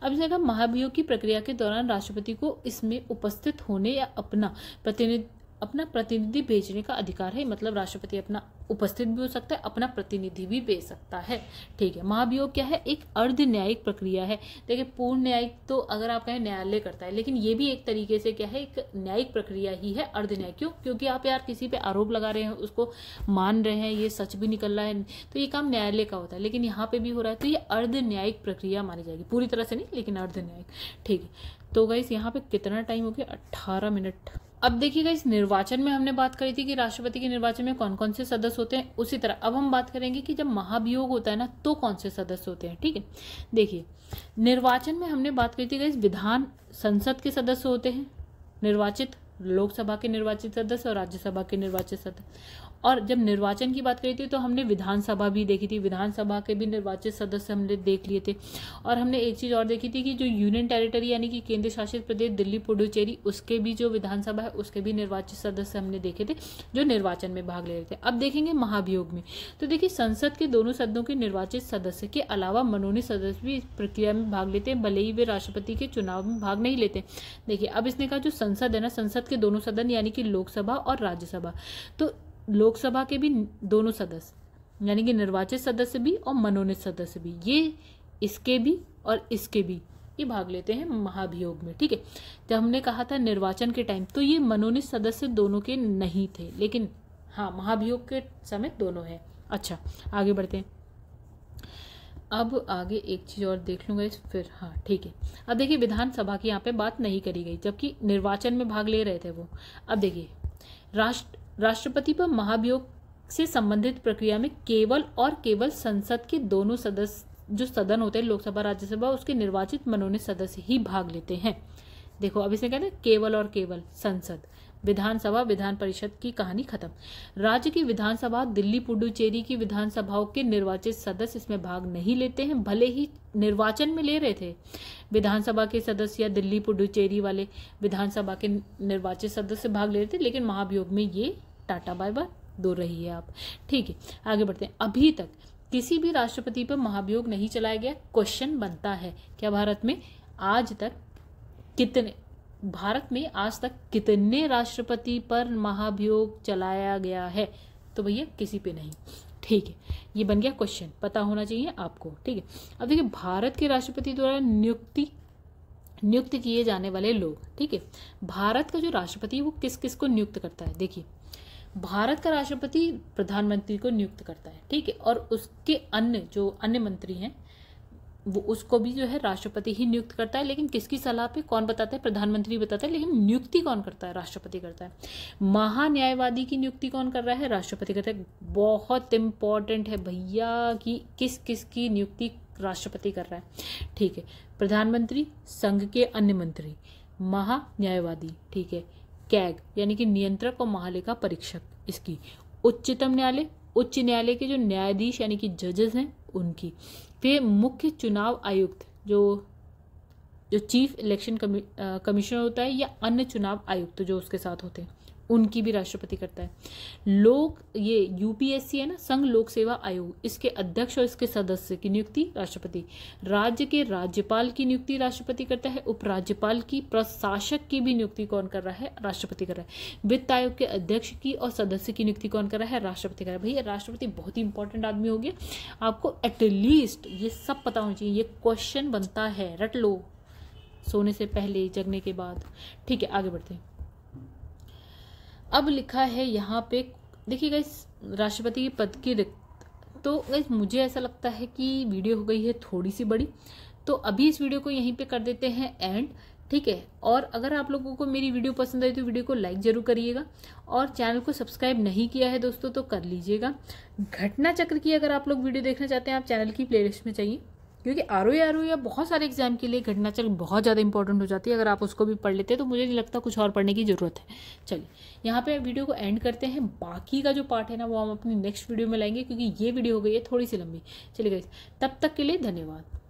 अब जैसे महाभियोग की प्रक्रिया के दौरान राष्ट्रपति को इसमें उपस्थित होने या अपना प्रतिनिधि अपना प्रतिनिधि भेजने का अधिकार है मतलब राष्ट्रपति अपना उपस्थित भी हो सकता है अपना प्रतिनिधि भी भेज सकता है ठीक है महाभियोग क्या है एक अर्ध न्यायिक प्रक्रिया है देखिए पूर्ण न्यायिक तो अगर आप कहें न्यायालय करता है लेकिन ये भी एक तरीके से क्या है एक न्यायिक प्रक्रिया ही है अर्ध न्याय क्यों क्योंकि आप यार किसी पे आरोप लगा रहे हैं उसको मान रहे हैं ये सच भी निकल रहा है तो ये काम न्यायालय का होता है लेकिन यहाँ पे भी हो रहा है तो ये अर्ध न्यायिक प्रक्रिया मानी जाएगी पूरी तरह से नहीं लेकिन अर्ध न्यायिक ठीक है तो गई यहाँ पे कितना टाइम हो गया अट्ठारह मिनट अब देखिएगा इस निर्वाचन में हमने बात करी थी कि राष्ट्रपति के निर्वाचन में कौन कौन से सदस्य होते हैं उसी तरह अब हम बात करेंगे कि जब महाभियोग होता है ना तो कौन से सदस्य होते हैं ठीक है देखिए निर्वाचन में हमने बात करी थी इस विधान संसद के सदस्य होते हैं निर्वाचित लोकसभा के निर्वाचित सदस्य और राज्यसभा के निर्वाचित सदस्य और जब निर्वाचन की बात करी थी तो हमने विधानसभा भी देखी थी विधानसभा के भी निर्वाचित सदस्य हमने देख लिए थे और हमने एक चीज़ और देखी थी कि जो यूनियन टेरिटरी यानी कि केंद्र शासित प्रदेश दिल्ली पुडुचेरी उसके भी जो विधानसभा है उसके भी निर्वाचित सदस्य हमने देखे थे जो निर्वाचन में भाग ले रहे थे अब देखेंगे महाभियोग में तो देखिए संसद के दोनों सदनों के निर्वाचित सदस्य के अलावा मनोनीत सदस्य भी इस प्रक्रिया में भाग लेते हैं भले ही वे राष्ट्रपति के चुनाव में भाग नहीं लेते देखिए अब इसने कहा जो संसद है ना संसद के दोनों सदन यानी कि लोकसभा और राज्यसभा तो लोकसभा के भी दोनों सदस्य यानी कि निर्वाचित सदस्य भी और मनोनीत सदस्य भी ये इसके भी और इसके भी ये भाग लेते हैं महाभियोग में ठीक है जब हमने कहा था निर्वाचन के टाइम तो ये मनोनीत सदस्य दोनों के नहीं थे लेकिन हाँ महाभियोग के समय दोनों हैं अच्छा आगे बढ़ते हैं अब आगे एक चीज़ और देख लूँगा इस फिर हाँ ठीक है अब देखिए विधानसभा की यहाँ पे बात नहीं करी गई जबकि निर्वाचन में भाग ले रहे थे वो अब देखिए राष्ट्र राष्ट्रपति पर महाभियोग से संबंधित प्रक्रिया में केवल और केवल संसद के दोनों सदस्य जो सदन होते हैं लोकसभा राज्यसभा उसके निर्वाचित मनोनीत सदस्य ही भाग लेते हैं देखो अब इसे कहते हैं केवल और केवल संसद विधानसभा विधान परिषद की कहानी खत्म राज्य की विधानसभा दिल्ली पुडुचेरी की विधानसभाओं के निर्वाचित सदस्य इसमें भाग नहीं लेते हैं भले ही निर्वाचन में ले रहे थे विधानसभा के सदस्य या दिल्ली पुडुचेरी वाले विधानसभा के निर्वाचित सदस्य भाग ले रहे थे लेकिन महाभियोग में ये टाटा बाय बाय दो रही है आप ठीक है आगे बढ़ते हैं अभी तक किसी भी राष्ट्रपति पर महाभियोग नहीं चलाया गया क्वेश्चन बनता है क्या भारत में आज तक कितने भारत में आज तक कितने राष्ट्रपति पर महाभियोग चलाया गया है तो भैया किसी पे नहीं ठीक है ये बन गया क्वेश्चन पता होना चाहिए आपको ठीक है अब देखिए भारत के राष्ट्रपति द्वारा नियुक्ति नियुक्त किए जाने वाले लोग ठीक है भारत का जो राष्ट्रपति वो किस किस को नियुक्त करता है देखिए भारत का राष्ट्रपति प्रधानमंत्री को नियुक्त करता है ठीक है और उसके अन्य जो अन्य मंत्री हैं वो उसको भी जो है राष्ट्रपति ही नियुक्त करता है लेकिन किसकी सलाह पे कौन बताता है प्रधानमंत्री बताता है लेकिन नियुक्ति कौन करता है राष्ट्रपति करता है महान्यायवादी की नियुक्ति कौन कर रहा है राष्ट्रपति करता है बहुत इंपॉर्टेंट है भैया कि किस किस की नियुक्ति राष्ट्रपति कर रहा है ठीक है प्रधानमंत्री संघ के अन्य मंत्री महान्यायवादी ठीक है कैग यानी कि नियंत्रक और महालेखा परीक्षक इसकी उच्चतम न्यायालय उच्च न्यायालय के जो न्यायाधीश यानी कि जजेस हैं उनकी वे मुख्य चुनाव आयुक्त जो जो चीफ इलेक्शन कमी, कमीशनर होता है या अन्य चुनाव आयुक्त जो उसके साथ होते हैं उनकी भी राष्ट्रपति करता है लोक ये यूपीएससी है ना संघ लोक सेवा आयोग इसके अध्यक्ष और इसके सदस्य की नियुक्ति राष्ट्रपति राज्य के राज्यपाल की नियुक्ति राष्ट्रपति करता है उपराज्यपाल की प्रशासक की भी नियुक्ति कौन कर रहा है राष्ट्रपति कर रहा है वित्त आयोग के अध्यक्ष की और सदस्य की नियुक्ति कौन कर रहा है राष्ट्रपति कर रहा है भैया राष्ट्रपति बहुत ही इंपॉर्टेंट आदमी हो गया आपको एटलीस्ट ये सब पता होना चाहिए ये क्वेश्चन बनता है रट लो सोने से पहले जगने के बाद ठीक है आगे बढ़ते हैं अब लिखा है यहाँ पे देखिए गई राष्ट्रपति के पद की रिक्त तो गई मुझे ऐसा लगता है कि वीडियो हो गई है थोड़ी सी बड़ी तो अभी इस वीडियो को यहीं पे कर देते हैं एंड ठीक है और अगर आप लोगों को मेरी वीडियो पसंद आई तो वीडियो को लाइक ज़रूर करिएगा और चैनल को सब्सक्राइब नहीं किया है दोस्तों तो कर लीजिएगा घटना चक्र की अगर आप लोग वीडियो देखना चाहते हैं आप चैनल की प्लेलिस्ट में चाहिए क्योंकि आर ओ आर या बहुत सारे एग्जाम के लिए घटनाचक्र बहुत ज़्यादा इंपॉर्टेंट हो जाती है अगर आप उसको भी पढ़ लेते हैं तो मुझे नहीं लगता कुछ और पढ़ने की ज़रूरत है चलिए यहाँ पे वीडियो को एंड करते हैं बाकी का जो पार्ट है ना वो हम अपनी नेक्स्ट वीडियो में लाएंगे क्योंकि ये वीडियो हो गई है थोड़ी सी लंबी चलिए गई तब तक के लिए धन्यवाद